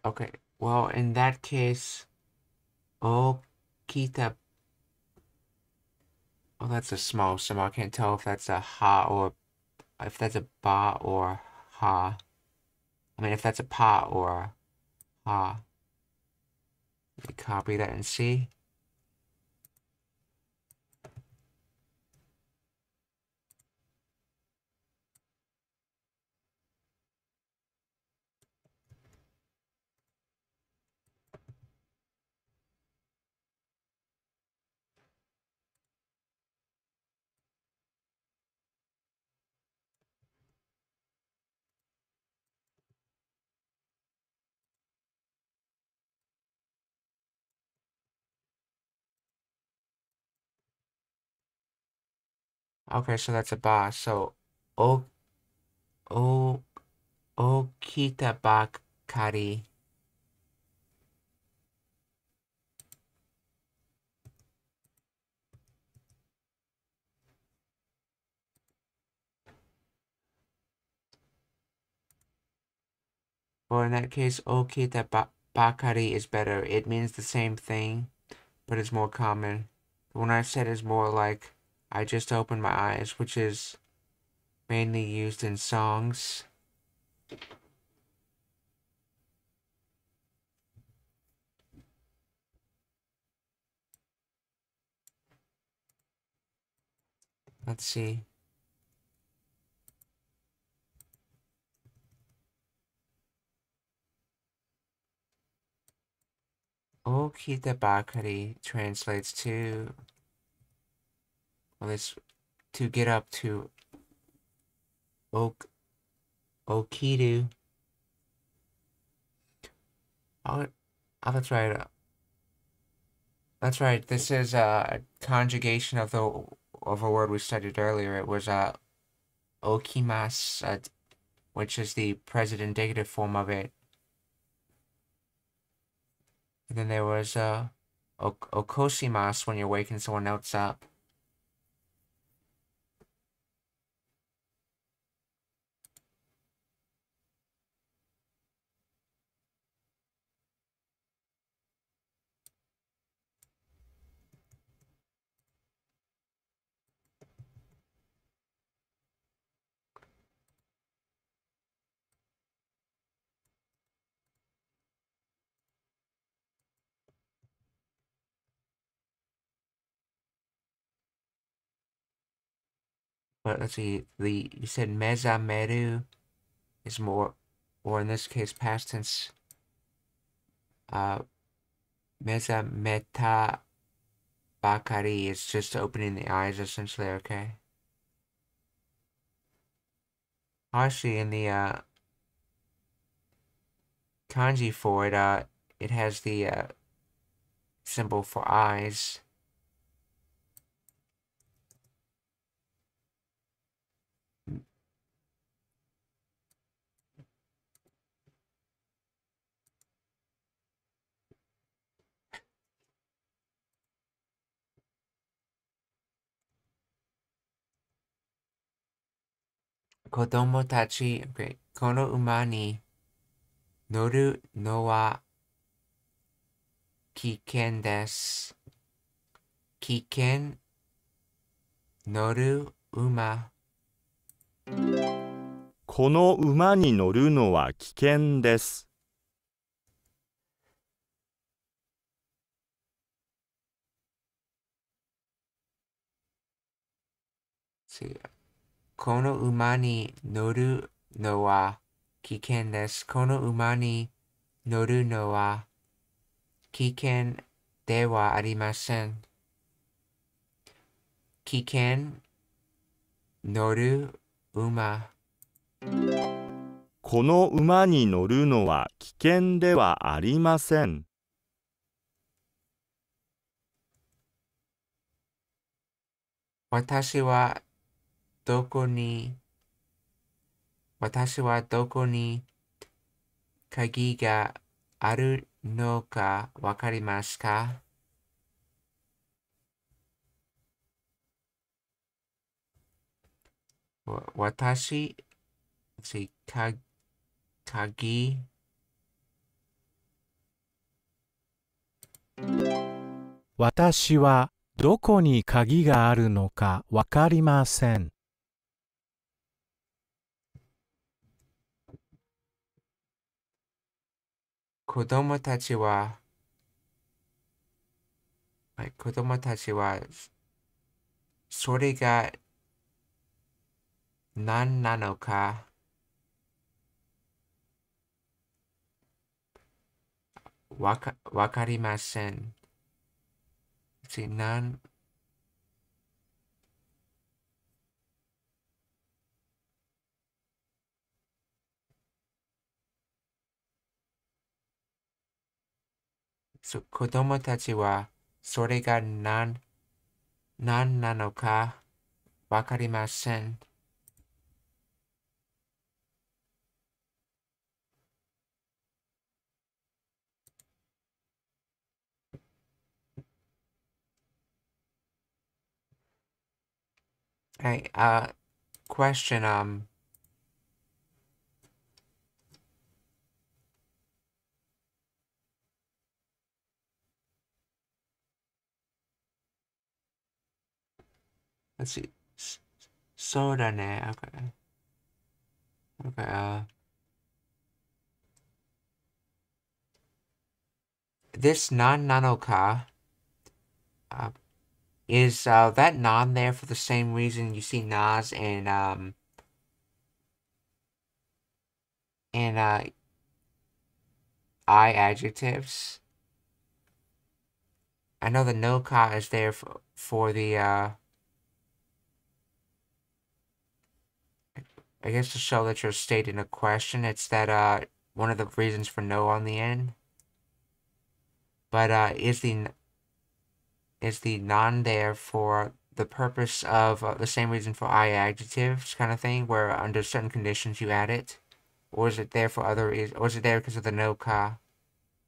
Okay, well, in that case, oh, Kita. Oh, that's a small sum. I can't tell if that's a ha or if that's a ba or ha. I mean, if that's a pa or ha. Let me copy that and see. Okay, so that's a boss. So, o, o, okitabakari. Well, in that case, okitabakari is better. It means the same thing, but it's more common. The one I said is more like I Just Opened My Eyes, which is mainly used in songs. Let's see. Okita Bakari translates to Let's to get up to Oak Okidu. Oh, oh, that's right. Uh, that's right. This is uh, a conjugation of the of a word we studied earlier. It was uh, okimas, uh, which is the present indicative form of it. And then there was uh, ok okosimas when you're waking someone else up. But let's see, the you said meza meru is more, or in this case, past tense. Uh, meza meta bakari is just opening the eyes, essentially. Okay. Actually, in the uh, kanji for it, uh, it has the uh, symbol for eyes. 子供たち、この馬に乗るのは危険です。危険、乗る馬。この馬に乗るのは危険です。See ya. この馬に乗るのは危険です。この馬に乗るのは危険ではありません。危険乗る馬この馬に乗るのは危険ではありません。私はどこに私はどこに鍵があるのかわかりますか私、か鍵私はどこに鍵があるのかわかりません。子供たちは、はい、子供たちは、それが何なのか、わか、わかりません。何子供たちはそれが何、何なのかわかりません。はい、あ、question, um, let's see. so da okay. Okay, uh. This non nanoka uh, is uh, that non there for the same reason you see Nas and um and uh I adjectives. I know the no ka is there for, for the uh I guess to show that you're stating a question, it's that uh, one of the reasons for no on the end. But uh, is the is the non there for the purpose of uh, the same reason for I adjectives kind of thing, where under certain conditions you add it, or is it there for other reasons, or is it there because of the no ka,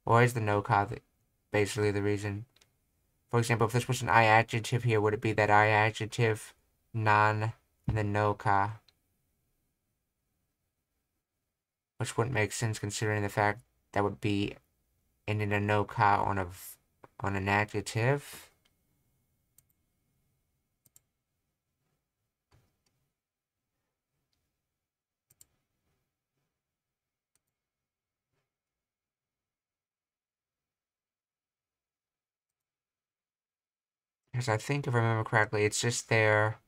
or is the no ka basically the reason? For example, if this was an I adjective here, would it be that I adjective, non, and then no ka? which wouldn't make sense considering the fact that would be ending a no call on a on a negative. Because I think if I remember correctly, it's just there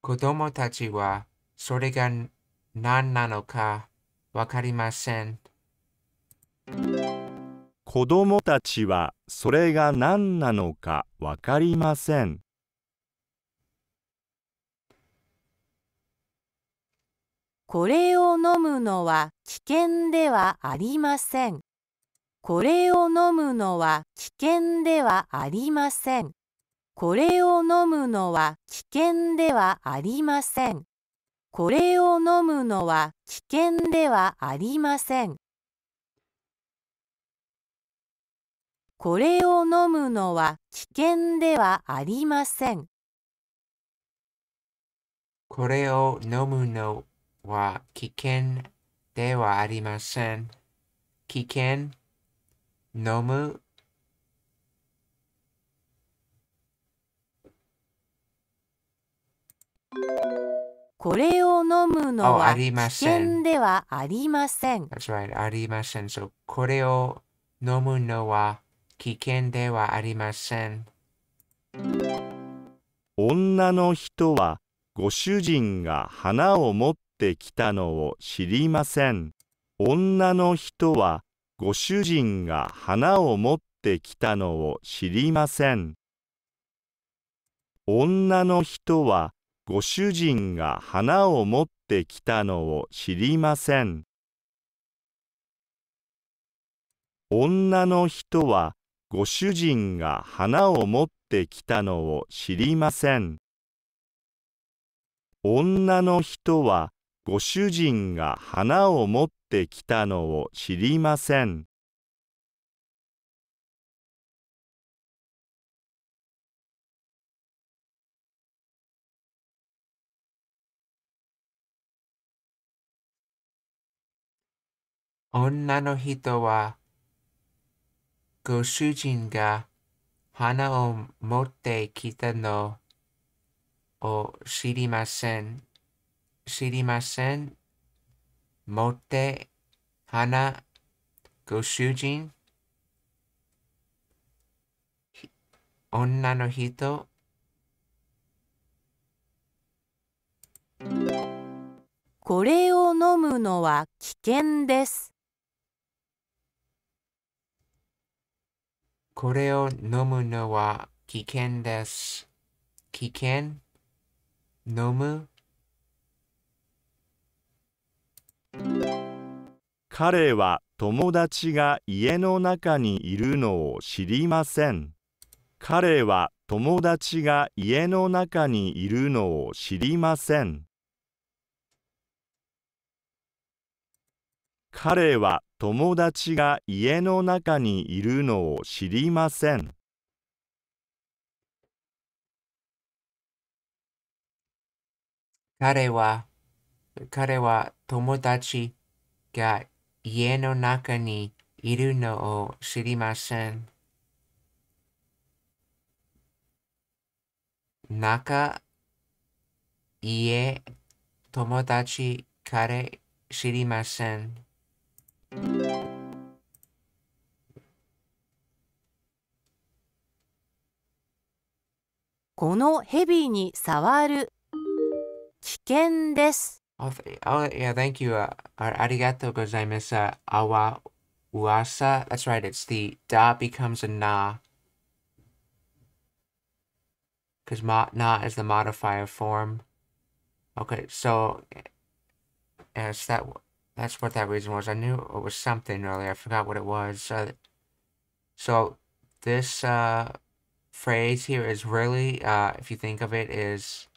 子供たちはそれが何なのかわかりません。子供たちはそれが何なのかわかりません。これを飲むのは危険ではありません。これを飲むのは危険ではありません。これを飲むのは危険ではありません。これを飲むのは危険ではありません。これを飲むのは危険ではありません。これを飲むのは危険ではありません。危険飲むこれを飲むのは危険ではありません。t h right, ありません。So, これを飲むのは危険ではありません。女の人はご主人が花を持ってきたのを知りません。女の人はご主人が花を持ってきたのを知りません。女の人はご主人が花を持ってきたのを知りません。女の人はご主人が花を持ってきたのを知りません。女の人はご主人が花を持ってきたのを知りません。女の人はご主人が花を持ってきたのを知りません。知りません。持って、花、ご主人、女の人、これを飲むのは危険です。これを飲むのは危険です。危険、飲む、彼は友達が家の中にいるのを知りません。彼は友達が家の中にいるのを知りません。彼は友達が家の中にいるのを知りません。彼は彼は友達が家の中にいるのを知りません。中、家、友達、彼、知りません。このヘビに触る危険です。Oh, th oh yeah, thank you. Uh, arigato gozaimasu a uh, awa uasa. That's right, it's the da becomes a na. Because ma na is the modifier form. Okay, so yes, that that's what that reason was. I knew it was something earlier. I forgot what it was. So, so this uh, phrase here is really, uh, if you think of it, is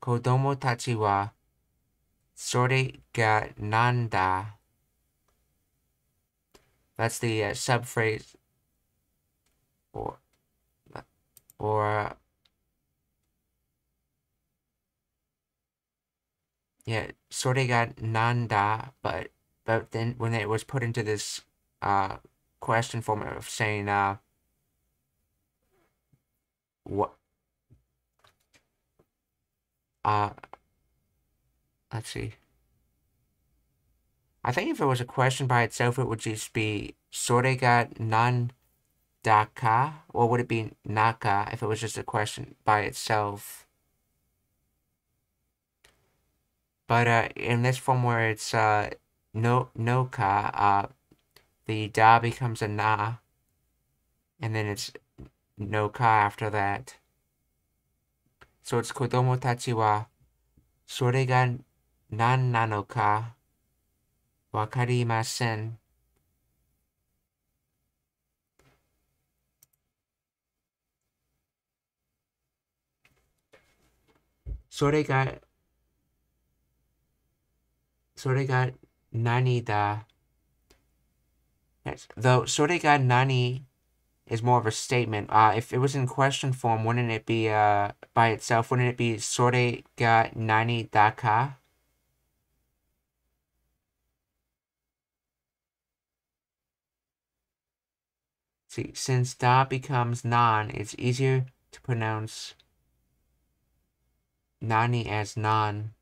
Kodomo tachi wa sore ga nanda. That's the uh, subphrase or or uh, yeah, sort of nanda, but but then when it was put into this uh question form of saying uh what uh, let's see. I think if it was a question by itself, it would just be Sorega non daka, or would it be naka if it was just a question by itself? But uh, in this form where it's uh, no ka, uh, the da becomes a na, and then it's ka after that. そ子供たちは、それが何なのかわかりません。それが、それが何だ。それが何 is more of a statement. Uh, if it was in question form, wouldn't it be uh, by itself? Wouldn't it be sorte ga nani daka? See, since da becomes nan, it's easier to pronounce nani as nan.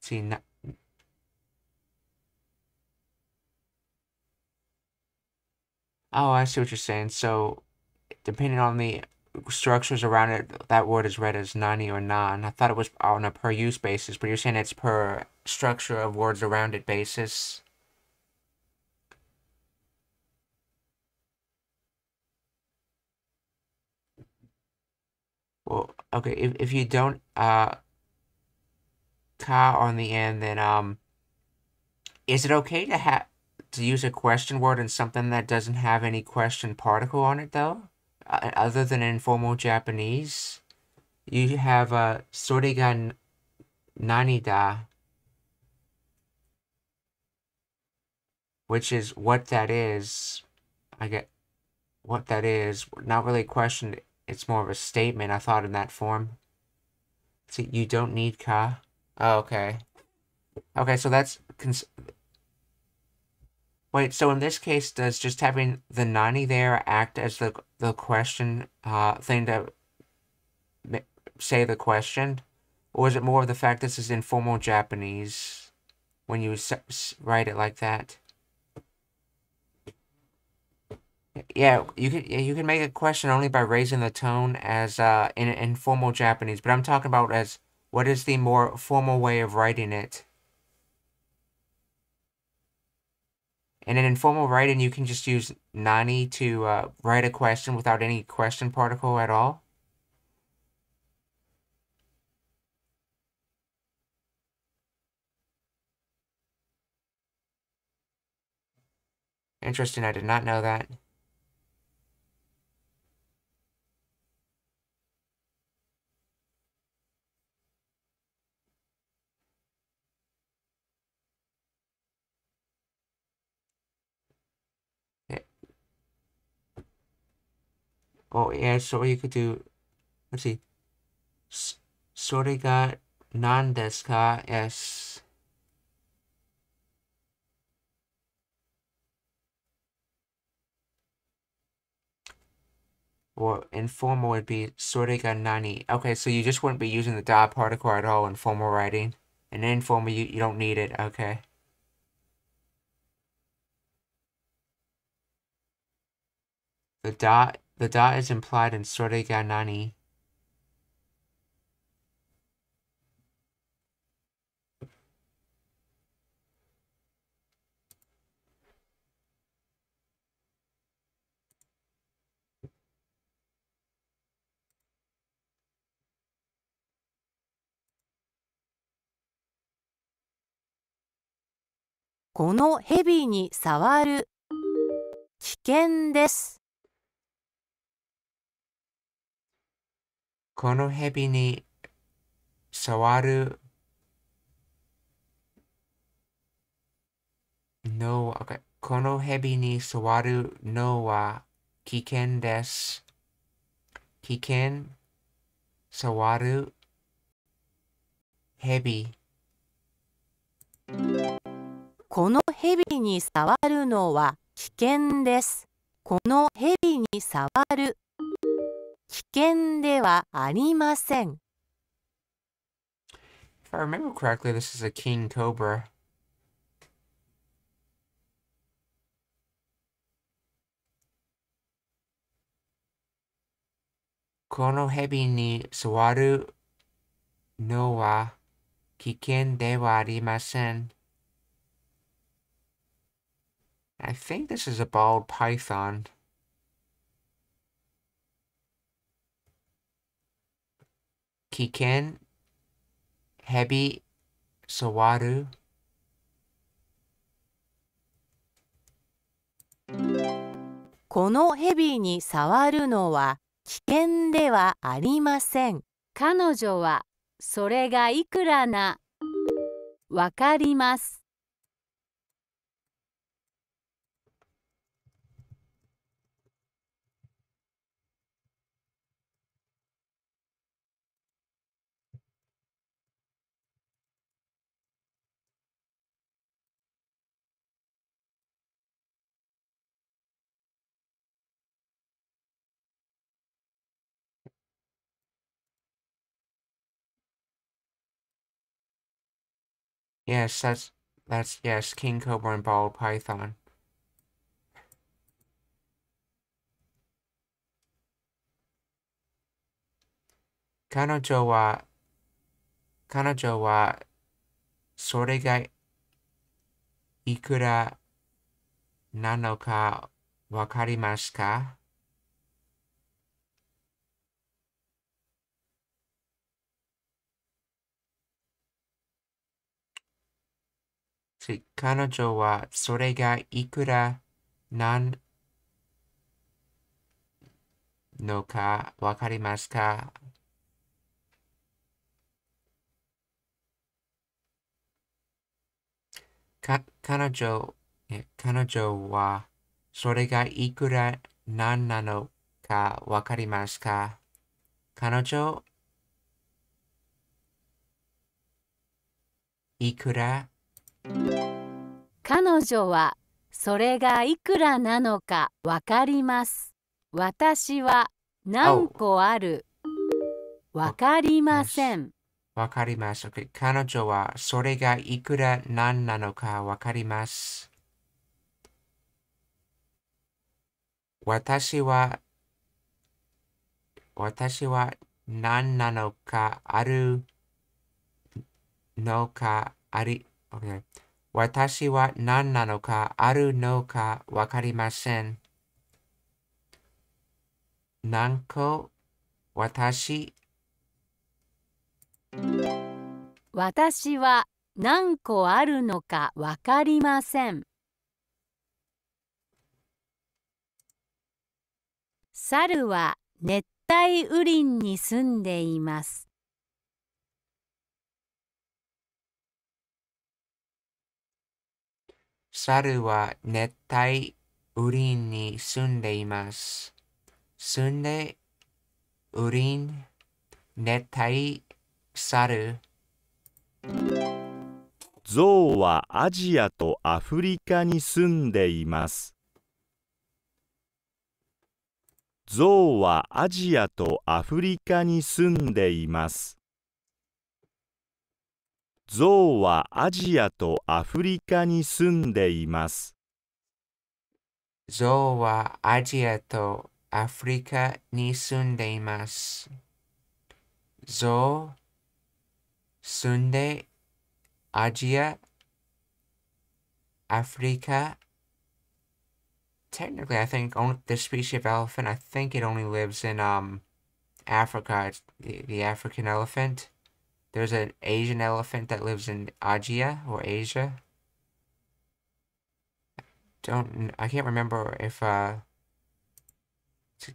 See, na Oh, I see what you're saying. So, depending on the structures around it, that word is read as nani or non. I thought it was on a per use basis, but you're saying it's per structure of words around it basis. Well, okay, if, if you don't, uh, Car on the end, then, um, is it okay to have, to use a question word in something that doesn't have any question particle on it, though, uh, uh, other than informal Japanese, you have uh, "soriga nanida, which is what that is. I get what that is. Not really a question. It's more of a statement. I thought in that form. See, you don't need ka. Oh, okay. Okay, so that's Wait, so in this case, does just having the 90 there act as the, the question uh, thing to say the question? Or is it more of the fact this is informal Japanese when you write it like that? Yeah, you can you can make a question only by raising the tone as uh, in informal Japanese, but I'm talking about as what is the more formal way of writing it? In an informal writing, you can just use nani to uh, write a question without any question particle at all. Interesting, I did not know that. Oh yeah, so you could do, let's see, Soriga Nandeska S. Or informal would be Soriga Nani. Okay, so you just wouldn't be using the da particle at all in formal writing. And informal, you, you don't need it. Okay. The dot The d a o is implied in s o r y a Ganani. このヘビに触る危険です。この蛇に触るのは、この蛇に触るのは危険です。危険、触る、蛇。この蛇に触るのは危険です。この蛇に触る危険ではありません。If I remember correctly, this is a king cobra. Kono hebi ni swaru no wa k i I think this is a bald python. 危険、蛇、座る。この蛇に触るのは危険ではありません。彼女はそれがいくらなわかります。Yes, that's, that's, yes, King Cobra and Ball Python. Kanojo wa, Kanojo wa, sore ga ikura wakarimasu ka? し、彼女はそれがいくらなんのかわかりますかか彼女彼女はそれがいくら何なのかわかりますか彼女いくら彼女はそれがいくらなのかわかります。私は何個あるわかりません。わかります。Okay. 彼女はそれがいくら何なのかわかります。私は私は何なのかあるのかあり Okay. 私は何なのかあるのかわかりません。何個私私は何個あるのかわかりません。猿は熱帯雨林に住んでいます。猿は熱帯雨林に住んでいます。住んで、雨林、熱帯、猿。ゾウはアジアとアフリカに住んでいます。ゾウはアジアとアフリカに住んでいます。ゾウはアジアとアフリカに住んでいます。ゾウはアジアとアフリカに住んでいます。ゾウ、住んで、アジア、アフリカ。Technically, I think only, the species of elephant, I think it only lives in um, Africa, the, the African elephant. There's an Asian elephant that lives in Asia or Asia. Don't I can't remember if uh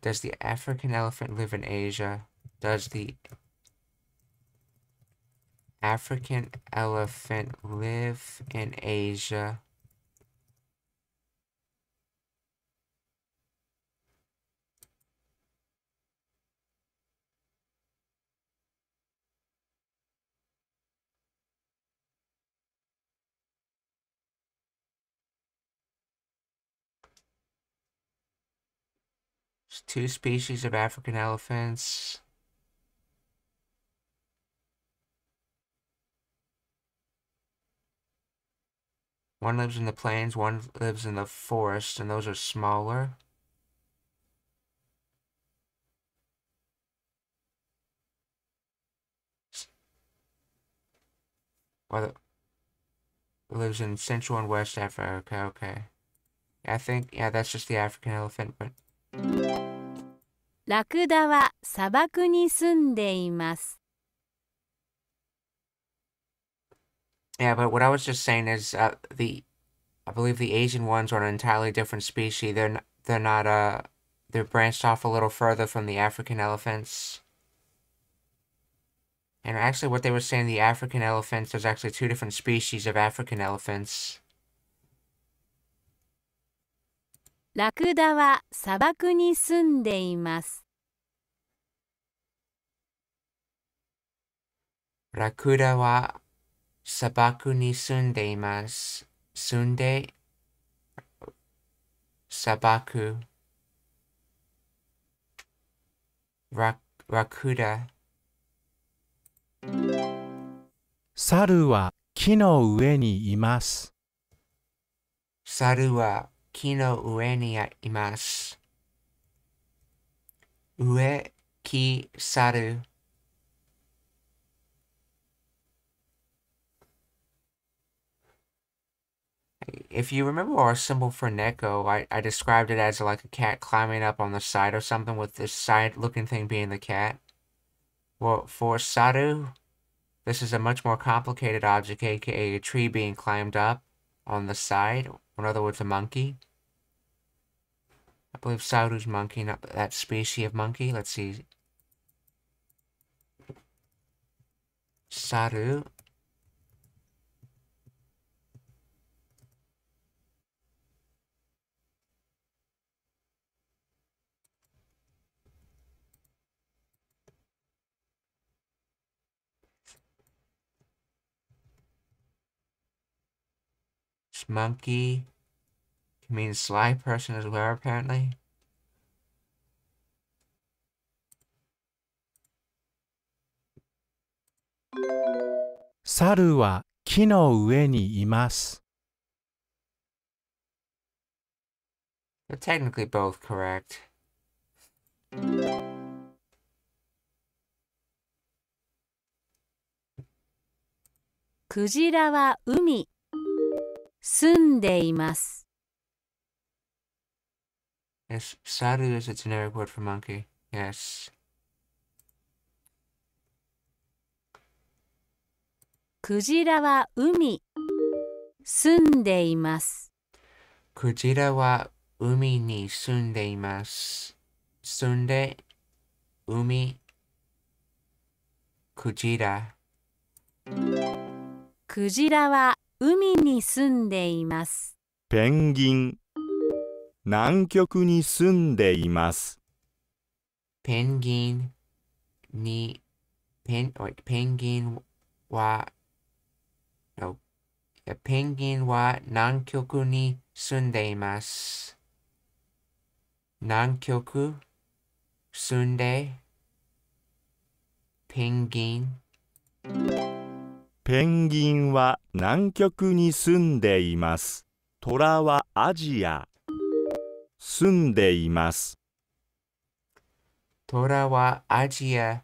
does the African elephant live in Asia? Does the African elephant live in Asia? two species of African elephants. One lives in the plains, one lives in the forest, and those are smaller. Well, lives in Central and West Africa, okay. I think, yeah, that's just the African elephant, but... ラクダは砂漠に住んでいます。Yeah, but what I was just saying is uh, the I believe the Asian ones are an entirely different species. They're not, they're not uh they're branched off a little further from the African elephants. And actually what they were saying the African elephants there's actually two different species of African elephants. ラクダは砂漠に住んでいます。ラクダは砂漠に住んでいます。住んで、砂漠。ララクダ。猿は木の上にいます。猿は If you remember our symbol for Neko, I, I described it as like a cat climbing up on the side or something with this side looking thing being the cat. Well, for Saru, this is a much more complicated object, aka a tree being climbed up on the side in other words, a monkey. I believe Sauru's monkey, not that species of monkey. Let's see. Saru, monkey can mean sly person as well, apparently. Saru wa ki no ue ni imasu. They're technically both correct. Kujira wa umi. 住んでいます。Yes, sadly is a generic word for monkey. Yes. クジラは海住んでいます。クジラは海に住んでいます。住んで、海、クジラ。クジラは海に住んでいますペンギン南極に住んでいますペンギンにペンペンギンは、ペンギンは南極に住んでいます。南極住んでペンギン。ペンギンは南極に住んでいます。虎はアジア住んでいます。虎はアジア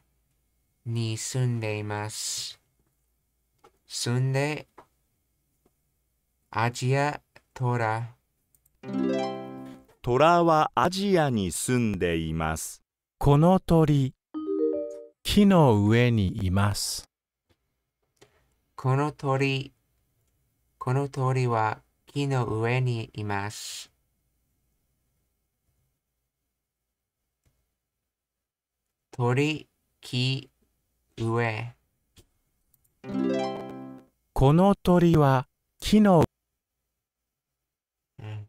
に住んでいます。住んでアジア虎虎はアジアに住んでいます。この鳥木の上にいます。この鳥、この鳥は木の上にいます。鳥、木、上。この鳥は木の、うん、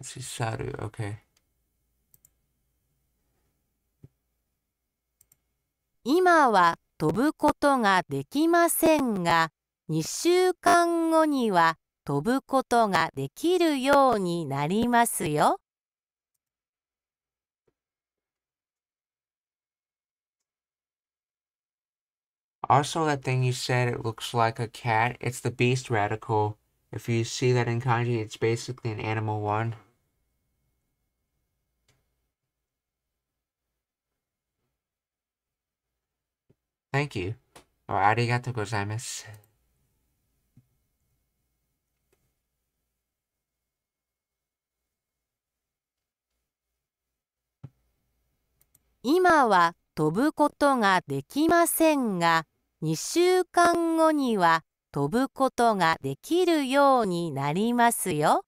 s h ー。今は飛ぶことができませんが、2週間後には飛ぶことができるようになりますよ。Also, that thing you said, it looks like a cat. It's the beast radical. If you see that in kanji, it's basically an animal one. Thank you. or ありがとうございます。今は飛ぶことができませんが、2週間後には飛ぶことができるようになりますよ。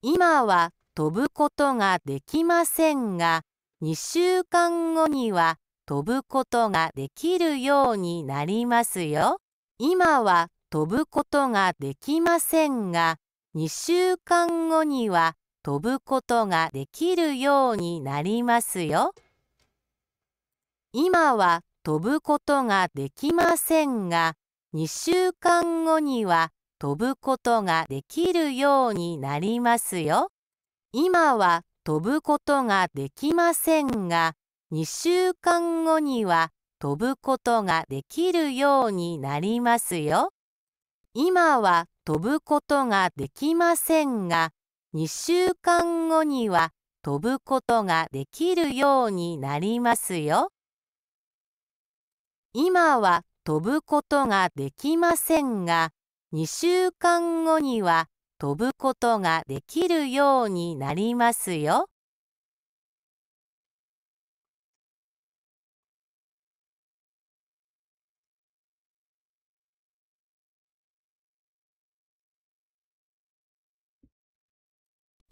今は飛ぶことができませんが、2週間後には飛ぶことができるようになりますよ。今は飛ぶことができませんが、2週間後には飛ぶことができるようになりますよ。今は飛ぶことができませんが、2週間後には飛ぶことができるようになりますよ。今は飛ぶことができませんが、2週間後には飛ぶことができるようになりますよ。今は飛ぶことができませんが、2週間後には飛ぶことができるようになりますよ。今は飛ぶことができませんが、2週間後には飛ぶことができるようになりますよ。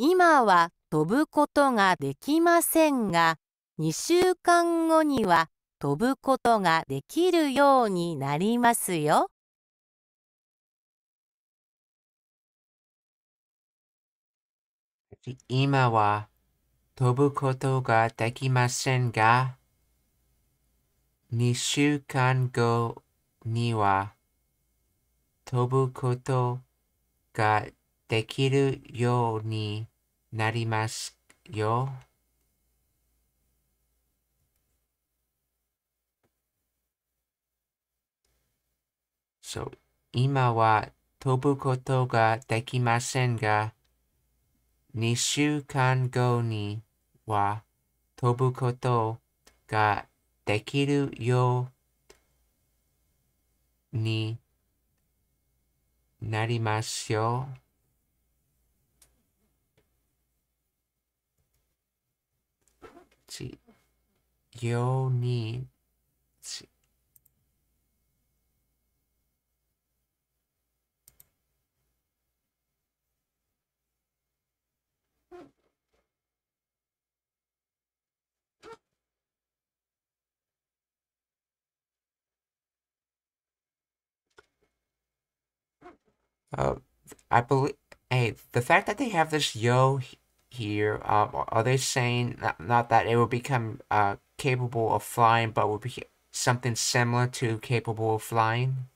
今は飛ぶことができませんが、2週間後には飛ぶことができるようになりますよ。今は飛ぶことができませんが、2週間後には飛ぶことができまできるようになりますよ。そう、今は飛ぶことができませんが、2週間後には飛ぶことができるようになりますよ。Yo, ちよにち Uh, I believe, hey, the fact that they have this yo here. Um, are they saying not, not that it will become uh, capable of flying, but will be something similar to capable of flying?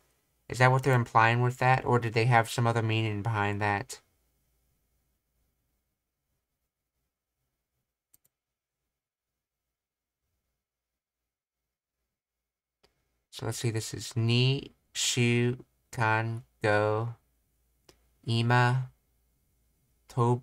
Is that what they're implying with that, or did they have some other meaning behind that? So let's see, this is Ni, Shu, Kan, Go, Ima, To.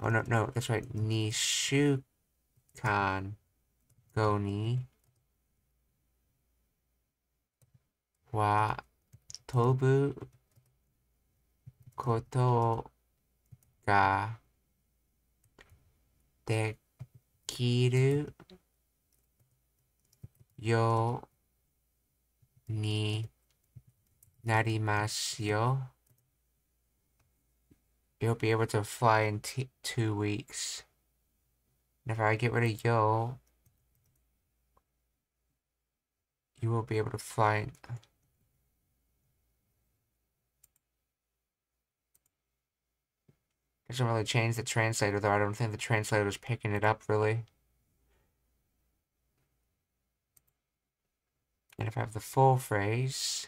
Oh, no, no, that's right. Nishukan Goni wa tobu koto ga dekiru yo ni narimasu yo. You'll be able to fly in two weeks. And if I get rid of yo, you will be able to fly. Doesn't really change the translator though. I don't think the translator is picking it up really. And if I have the full phrase,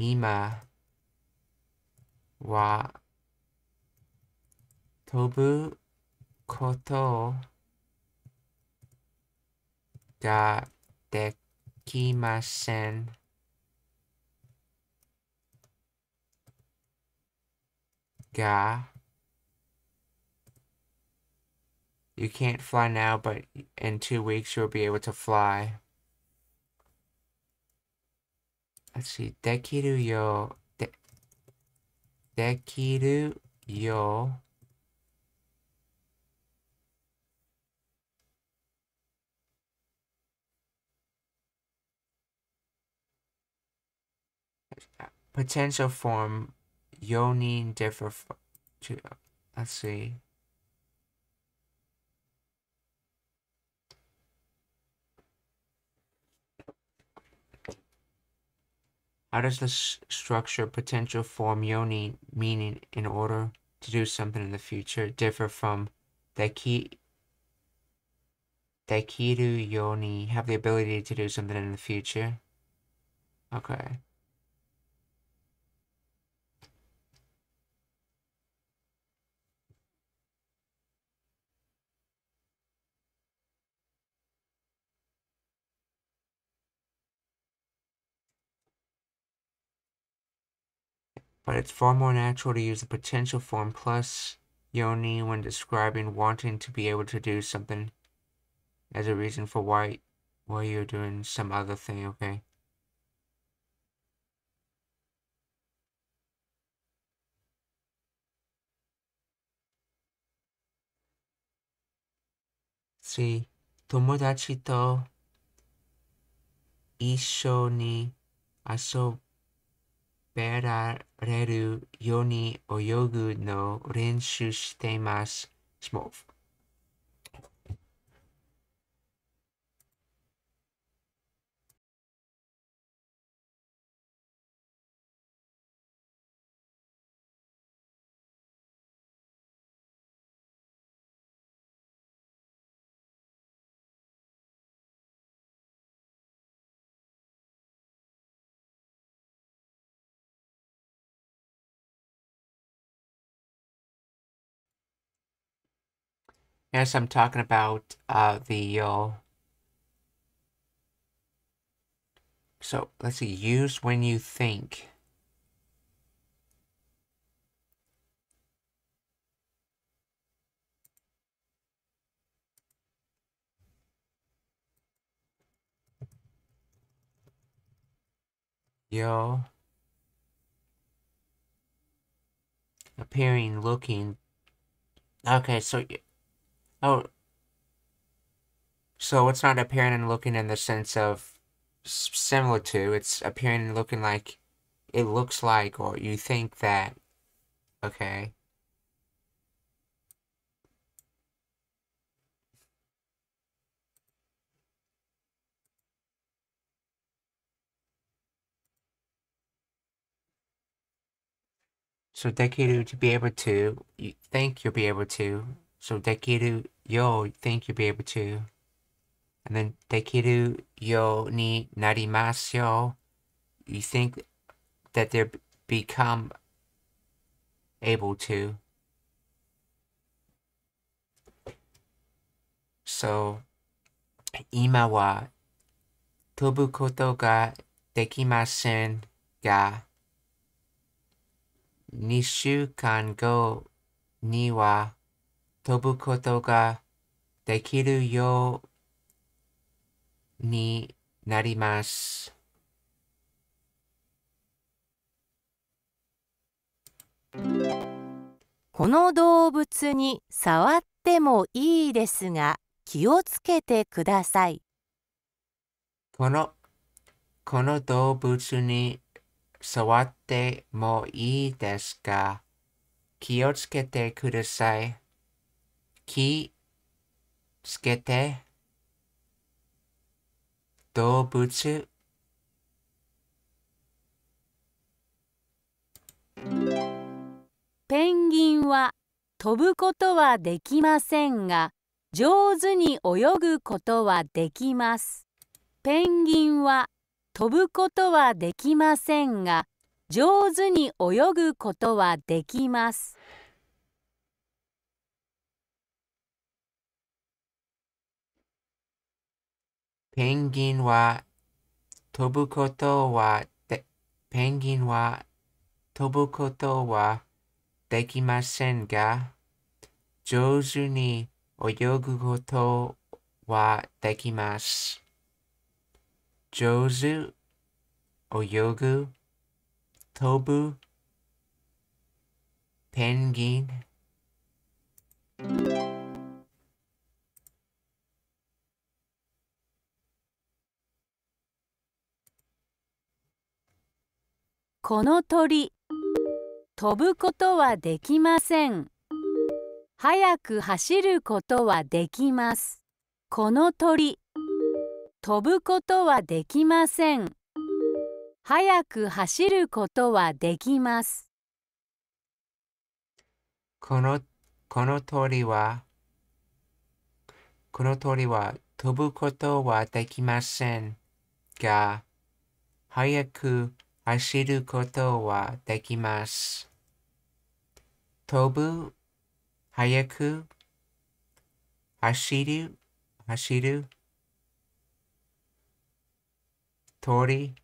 Nima. は飛ぶことができません。が You can't fly now, but in two weeks you'll be able to fly. Let's see. できるよ。Potential form, yonin differ. To, let's see. How does the structure, potential, form, yoni, meaning, in order to do something in the future, differ from deki, dekiru yoni, have the ability to do something in the future? Okay. but it's far more natural to use the potential form plus yoni when describing wanting to be able to do something as a reason for why why you're doing some other thing, okay? See, tomodachi to isho ni べられるように泳ぐの練習しています。スモーフ。Yes, I'm talking about uh, the. Uh, so let's see, use when you think. Yo. Appearing, looking. Okay, so Oh. So it's not appearing and looking in the sense of similar to, it's appearing and looking like it looks like or you think that. Okay. So decade to be able to, you think you'll be able to, so Dekiru yo think you'll be able to. And then Dekiru yo ni narimasu You think that they become able to. So, ima wa tobu koto ga dekimasen ga 2週間後には飛ぶことができるようになります。この動物に触ってもいいですが気をつけてください。このこの動物に触ってもいいですか気をつけてください。気つけて動物ペンギンは飛ぶことはできませんが上手に泳ぐことはできます。ペンギンは飛ぶことはできませんが上手に泳ぐことはできます。ペンギンは飛ぶことはで、ペンギンは飛ぶことはできませんが、上手に泳ぐことはできます。上手、泳ぐ、飛ぶ、ペンギン。この鳥飛ぶことはできません速く走ることはできますこの鳥飛ぶことはできません速く走ることはできますこのこの鳥はこの鳥は飛ぶことはできませんが早く走ることはできます。飛ぶ、早く、走る、走る。鳥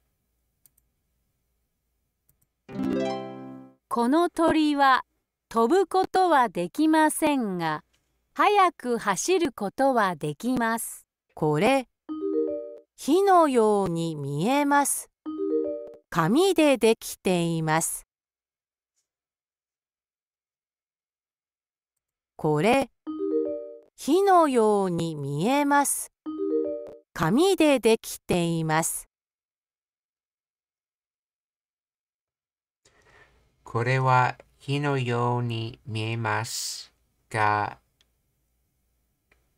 この鳥は飛ぶことはできませんが、早く走ることはできます。これ、火のように見えます。紙でできています。これ火のように見えます。紙でできています。これは火のように見えますが、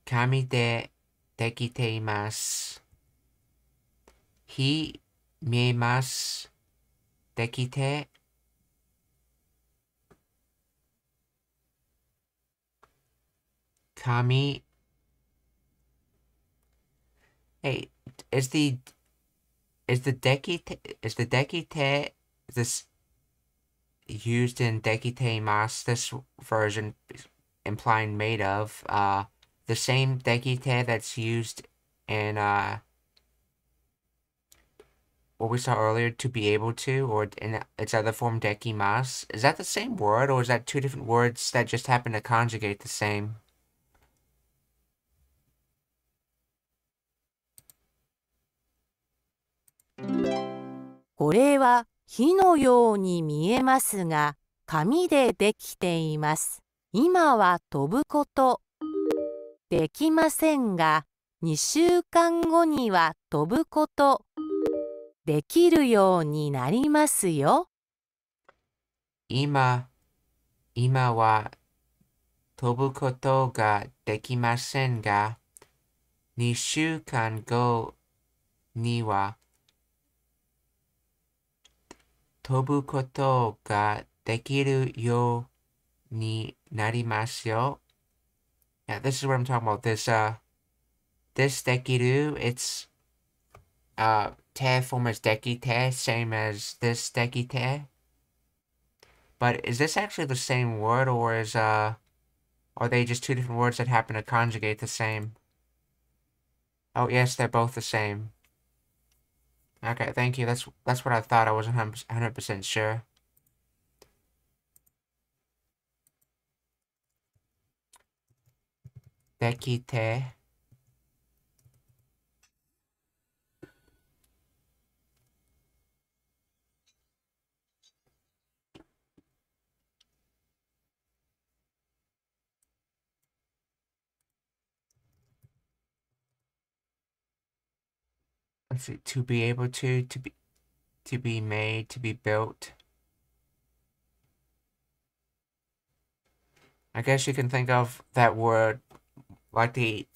紙でできています。火 kami. Hey, is the is the dekite is the dekite this used in dekite mas this version implying made of uh the same dekite that's used in uh what we saw earlier, to be able to, or in its other form, dekimas, is that the same word, or is that two different words that just happen to conjugate the same? これは火のように見えますが、紙でできています。今は飛ぶことできませんが、2週間後には飛ぶことできるようになりますよ。今、今は飛ぶことができませんが、2週間後には飛ぶことができるようになりますよ。Yeah, this is what I'm talking about. This, uh, this できる it's, uh, tear from his decky tear, same as this decky tear. But is this actually the same word, or is, uh, are they just two different words that happen to conjugate the same? Oh, yes, they're both the same. Okay, thank you. That's that's what I thought. I wasn't 100% sure. Dekite. let's see, to be able to, to be, to be made, to be built. I guess you can think of that word like the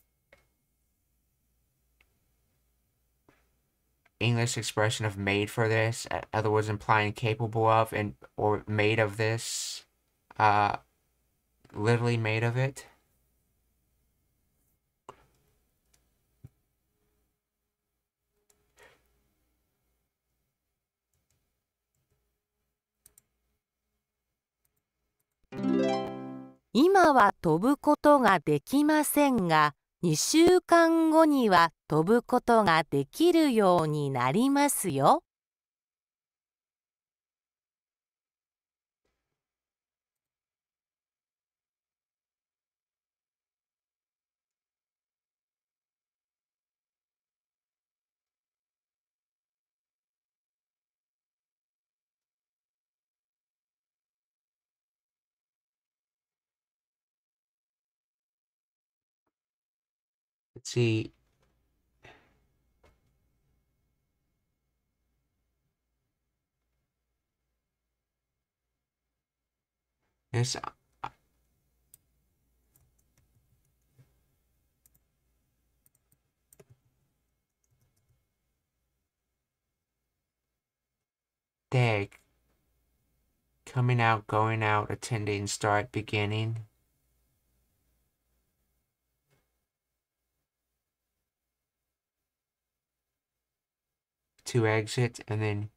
English expression of made for this, other words implying capable of and or made of this, uh, literally made of it. 今は飛ぶことができませんが2週間後には飛ぶことができるようになりますよ。let's see. Yes. Day. Coming out, going out, attending, start, beginning. To exit and then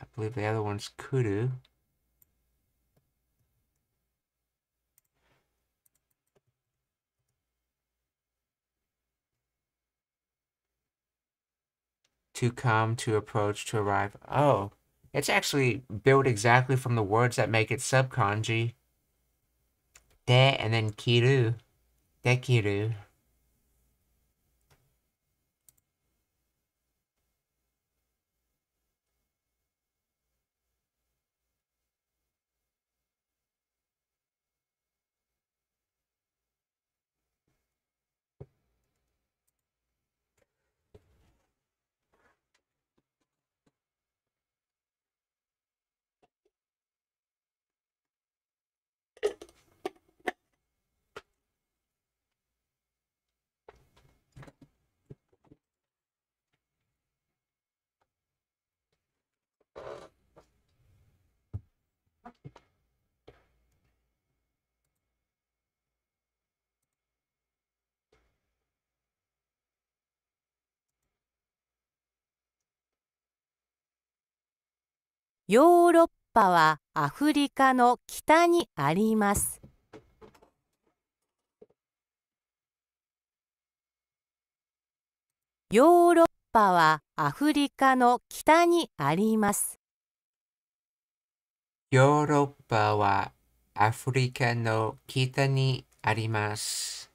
I believe the other one's Kudu. To come, to approach, to arrive. Oh, it's actually built exactly from the words that make it subkanji. De and then kiru. できるヨーロッパはアフリカの北にあります。ヨーロッパはアフリカの北にあります。ヨーロッパはアフリカの北にあります。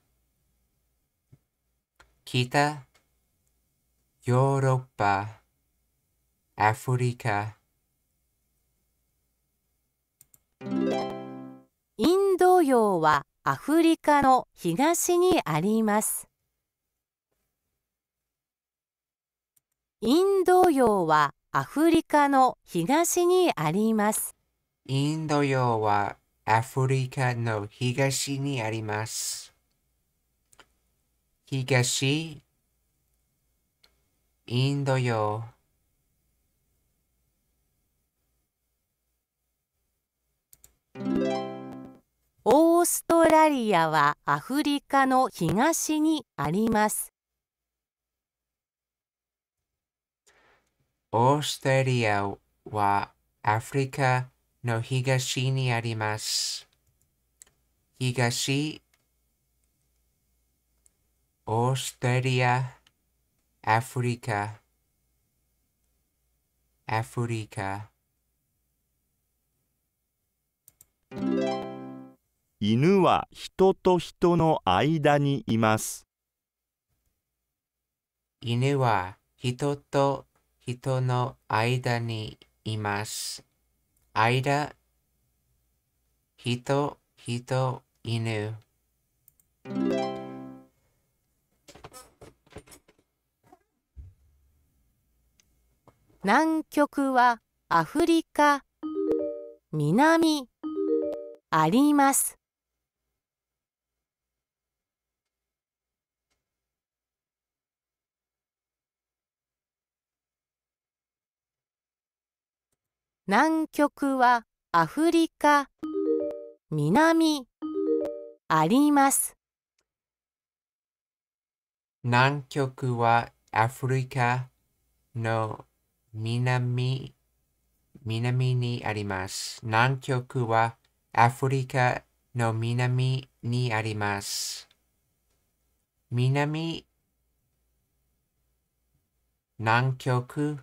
北、ヨーロッパ、アフリカ。インド洋はアフリカの東にありますインド洋はアフリカの東にありますインド洋はアフリカの東にあります東インド洋オーストラリアはアフリカの東にありますオーストラリアはアフリカの東にあります東オーストラリアアフリカアフリカ犬は人と人の間にいます犬は人と人の間にいます。間、人、人、犬。南極はアフリカ、南あります。南極はアフリカ南あります南極はアフリカの南南にあります南極はアフリカの南にあります。南、南極、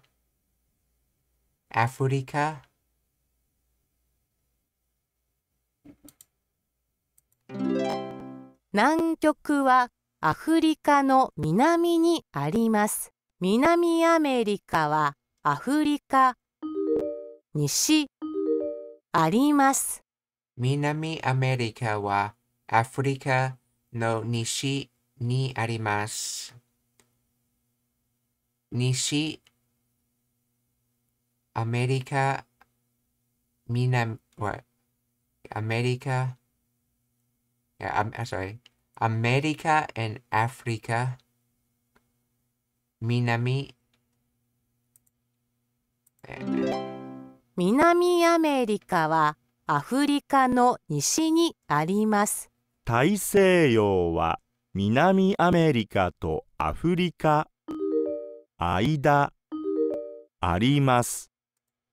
アフリカ、南極はアフリカの南にあります。南アメリカはアフリカ西あります。南アメリカはアフリカの西にあります。西アメリカ南はアメリカ I'm sorry a m e r i a n d a f r i 南南アメリカはアフリカの西にあります大西洋は南アメリカとアフリカ間あります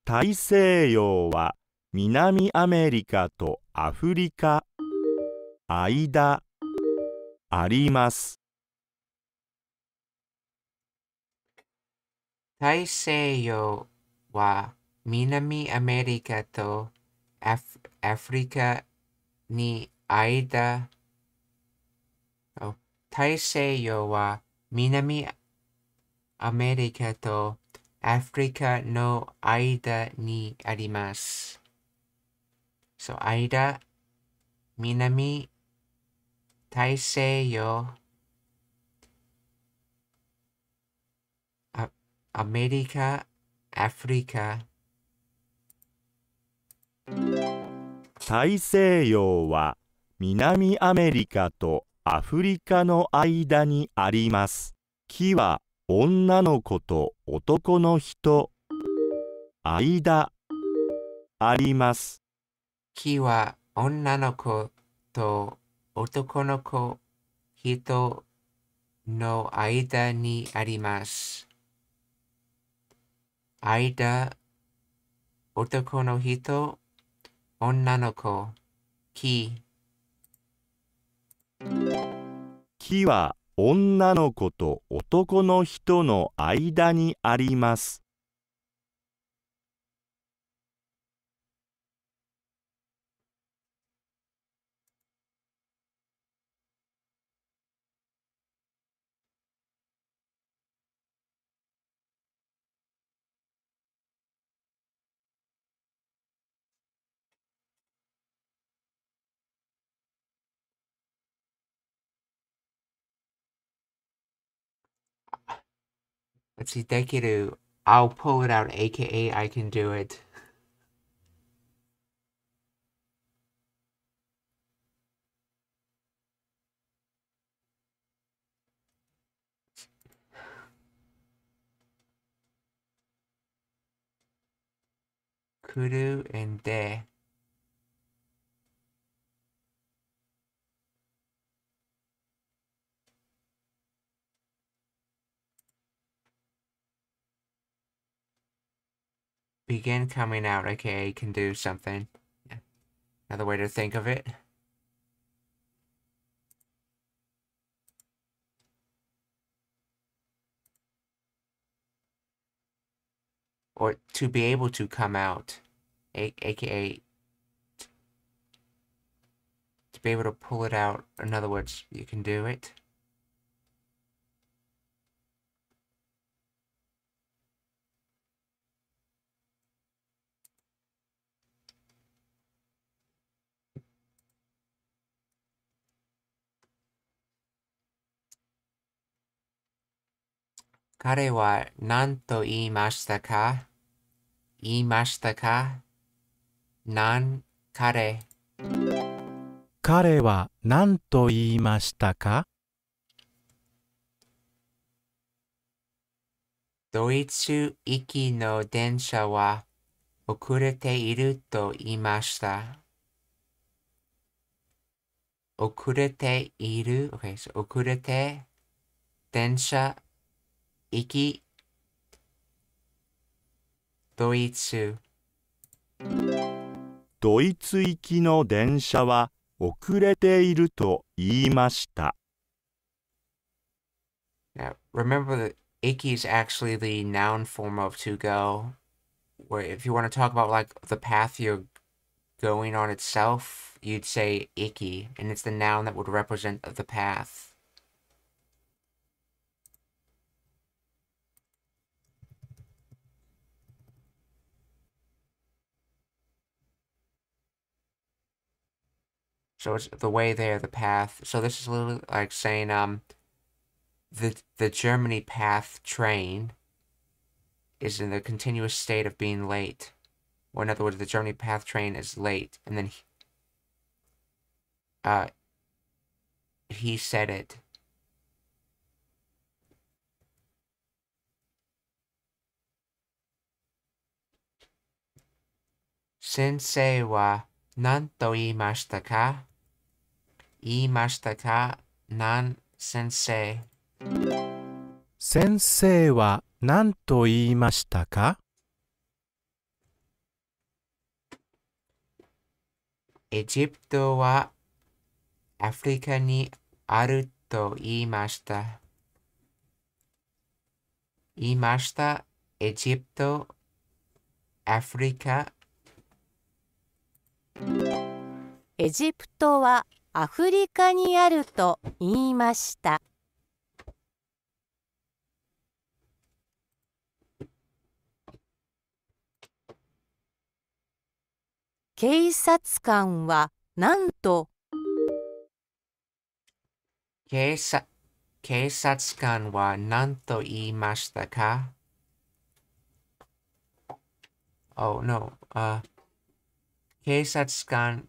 大西洋は南アメリカとアフリカ間あります大西洋は南アメリカとアフアフリカに間、大西洋は南アメリカとアフリカの間にあります。そう、間、南、大西洋、アメリカ、アフリカ、大西洋は南アメリカとアフリカの間にあります。木は女の子と男の人間あります。木は女の子と男の子人の間にあります。間男の人女の子木木は女の子と男の人の間にあります。Let's see, Dekiru. I'll pull it out, aka I can do it. Kudu and De. Begin coming out, aka can do something. Yeah. Another way to think of it. Or to be able to come out, a aka to be able to pull it out. In other words, you can do it. 彼は何と言いましたか言いましたかなん彼彼は何と言いましたかドイツ行きの電車は遅れていると言いました。遅れている、o 遅れて電車 Iki Doitsu Now remember that Iki is actually the noun form of to go, where if you want to talk about like the path you're going on itself, you'd say Iki, and it's the noun that would represent the path. So it's the way there, the path. So this is a little like saying um the the Germany path train is in the continuous state of being late. Or in other words, the Germany path train is late. And then he, uh he said it. Sensei wa 何と言いましたか言いましたか何先生先生は何と言いましたかエジプトはアフリカにあると言いました。言いました。エジプト、アフリカ、エジプトはアフリカにあると言いました。警察官はなんと警察警察官は何と言いましたか Oh no, uh... 警察官、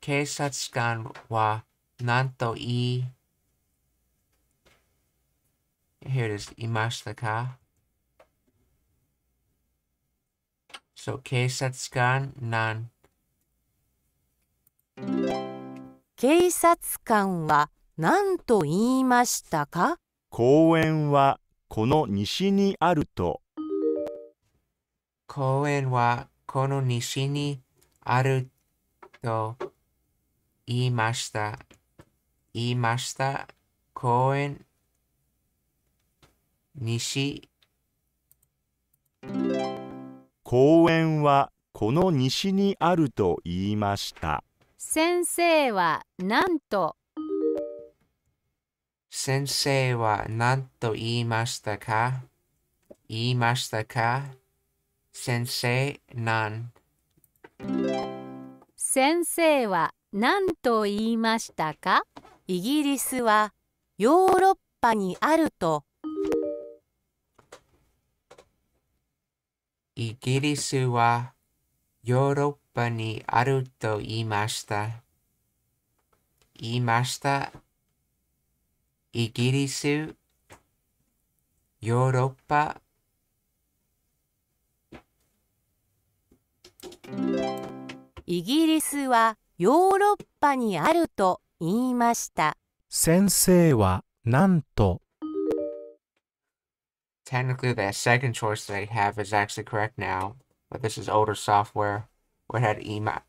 警察官は何と言い、here it is, いましたか So, 警察官なん警察官は何と言いましたか公園はこの西にあると公園はこの西にあると言いました。言いました。公園西公園はこの西にあると言いました。先生はなんと先生は何と言いましたか言いましたか先生なん先生は何と言いましたかイギリスはヨーロッパにあるとイギリスはヨーロッパにあると言いました。言いました。イギリス、ヨーロッパ、イギリスはヨーロッパにあると言いました先生はなんと Technically, that second choice they have is actually correct now, but this is older software where it had ema,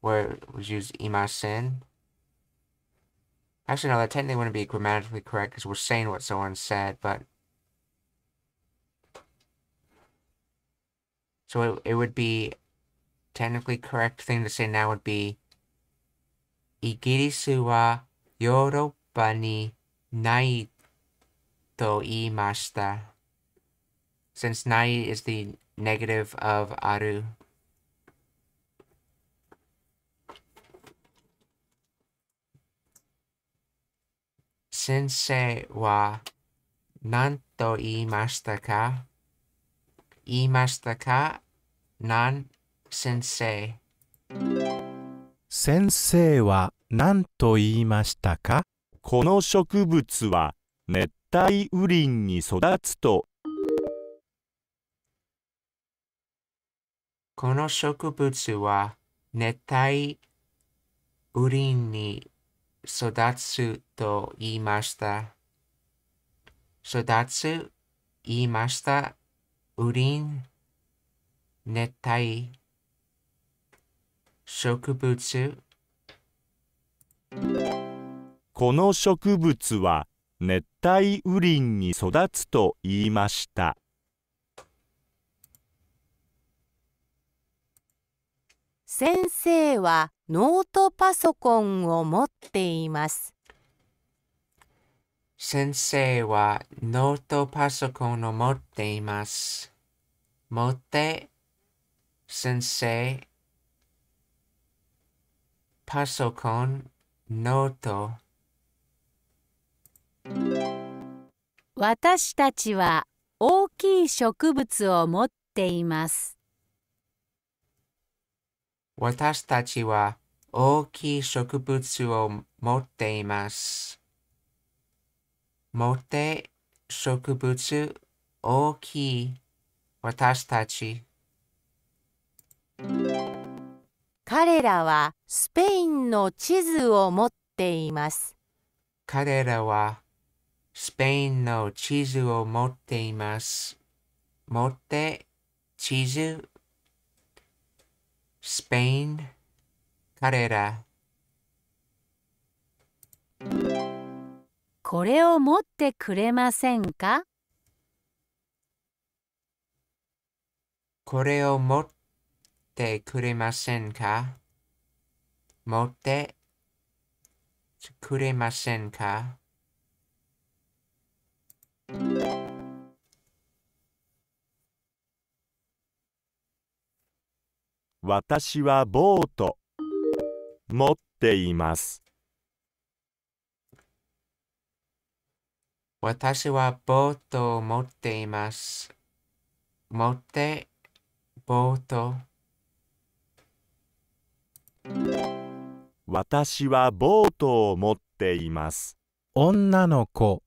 where it was used emasin. Actually, no, that technically wouldn't be grammatically correct because we're saying what someone said, but So it, it would be technically correct thing to say now would be Igirisu wa Yoruba ni nai to imashita. Since nai is the negative of aru. Sensei wa nanto imashita ka? 言いましたかなん先生先生は何と言いましたかこの植物は熱帯雨林に育つとこの植物は熱帯雨林に育つと言いました。育つ言いました。雨林熱帯植物この植物は熱帯雨林に育つと言いました先生はノートパソコンを持っています先生はノートパソコンを持っています。持って、先生、パソコン、ノート。私たちは大きい植物を持っています。私たちは大きい植物を持っています。持って植物大きい私たち彼らはスペインの地図を持っています彼らはスペインの地図を持っています持って地図スペイン彼らこれを持ってくれませんかこれを持ってくれませんか持ってくれませんか私はボート持っています私はボートを持っています。持って、ボート。私はボートを持っています。女の子、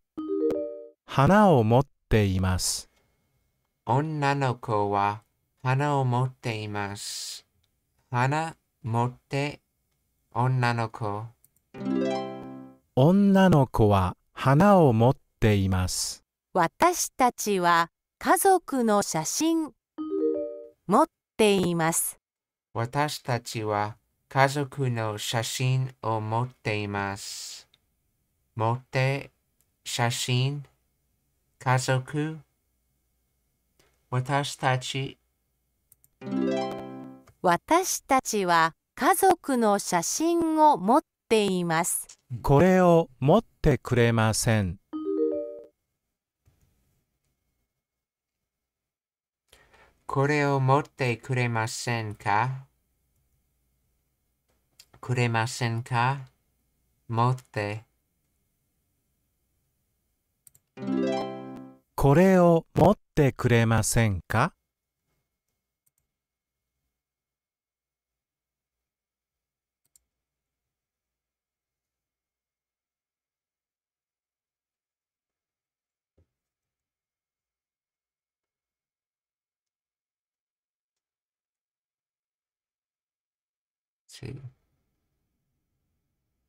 花を持っています。女の子は花を持っています。花持って、女の子。女の子は花を持ってています私たちは家族の写真持っています私たちは家族の写真を持っています持って写真家族私たち私たちは家族の写真を持っていますこれを持ってくれませんこれを持ってくれませんかくれませんか持って。これを持ってくれませんか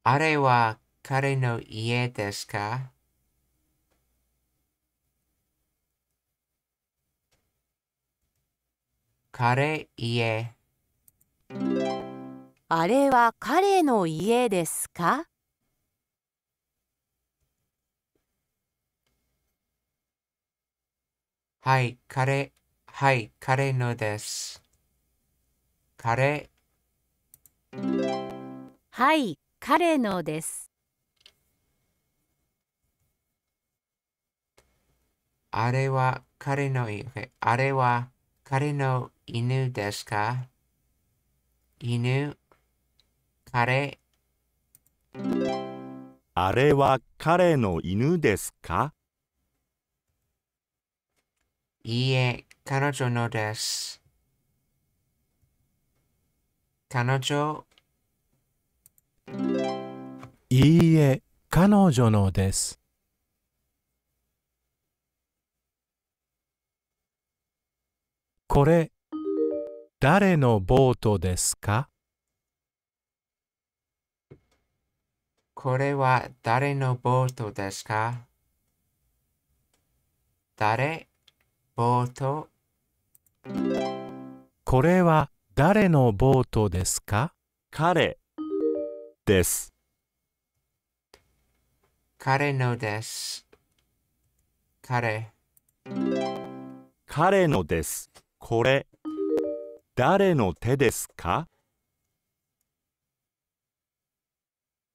あれは彼の家ですか家あれは彼の家ですかはい、彼、はい、彼のです。彼。はい、彼のです。あれは彼のあれは彼の犬ですか犬、彼。あれは彼の犬ですかいいえ、彼女のです。彼女いいえ、彼女のです。これ、誰のボートですかこれは誰のボートですか誰ボートこれは誰のボートですか彼です。彼のです。彼。彼のです。これ、誰の手ですか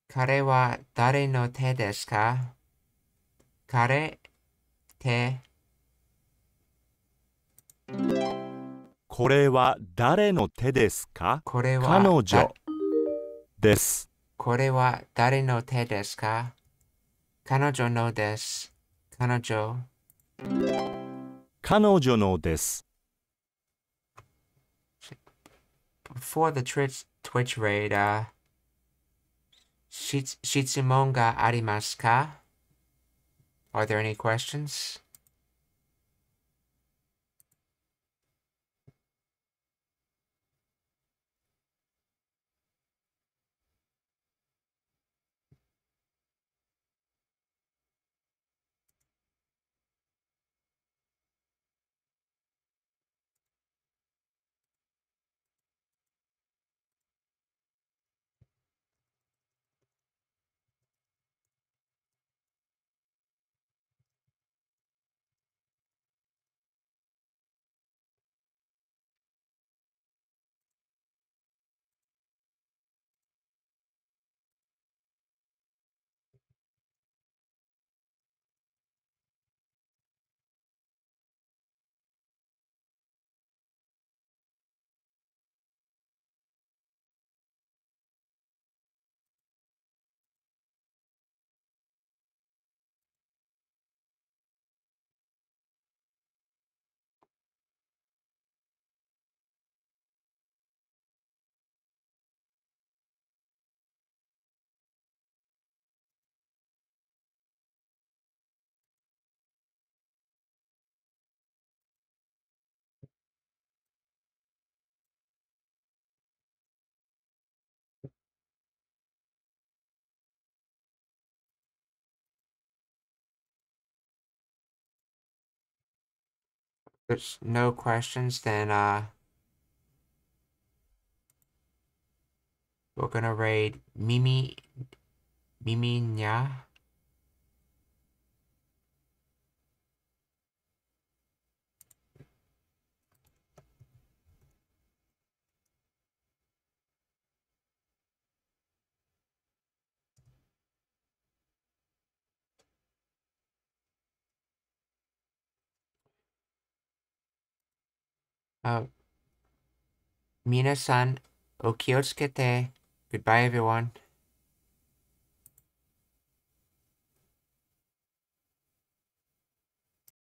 彼は誰の手ですか彼、手。これは誰の手ですか彼女です。これは誰の手ですか彼女のです。彼女。彼女のです。For the Twitch, Twitch raid,、uh, 質問がありますか Are there any questions? there's no questions, then uh, we're gonna raid Mimi Mimi Nya. Uh, Mina-san, o Goodbye, everyone.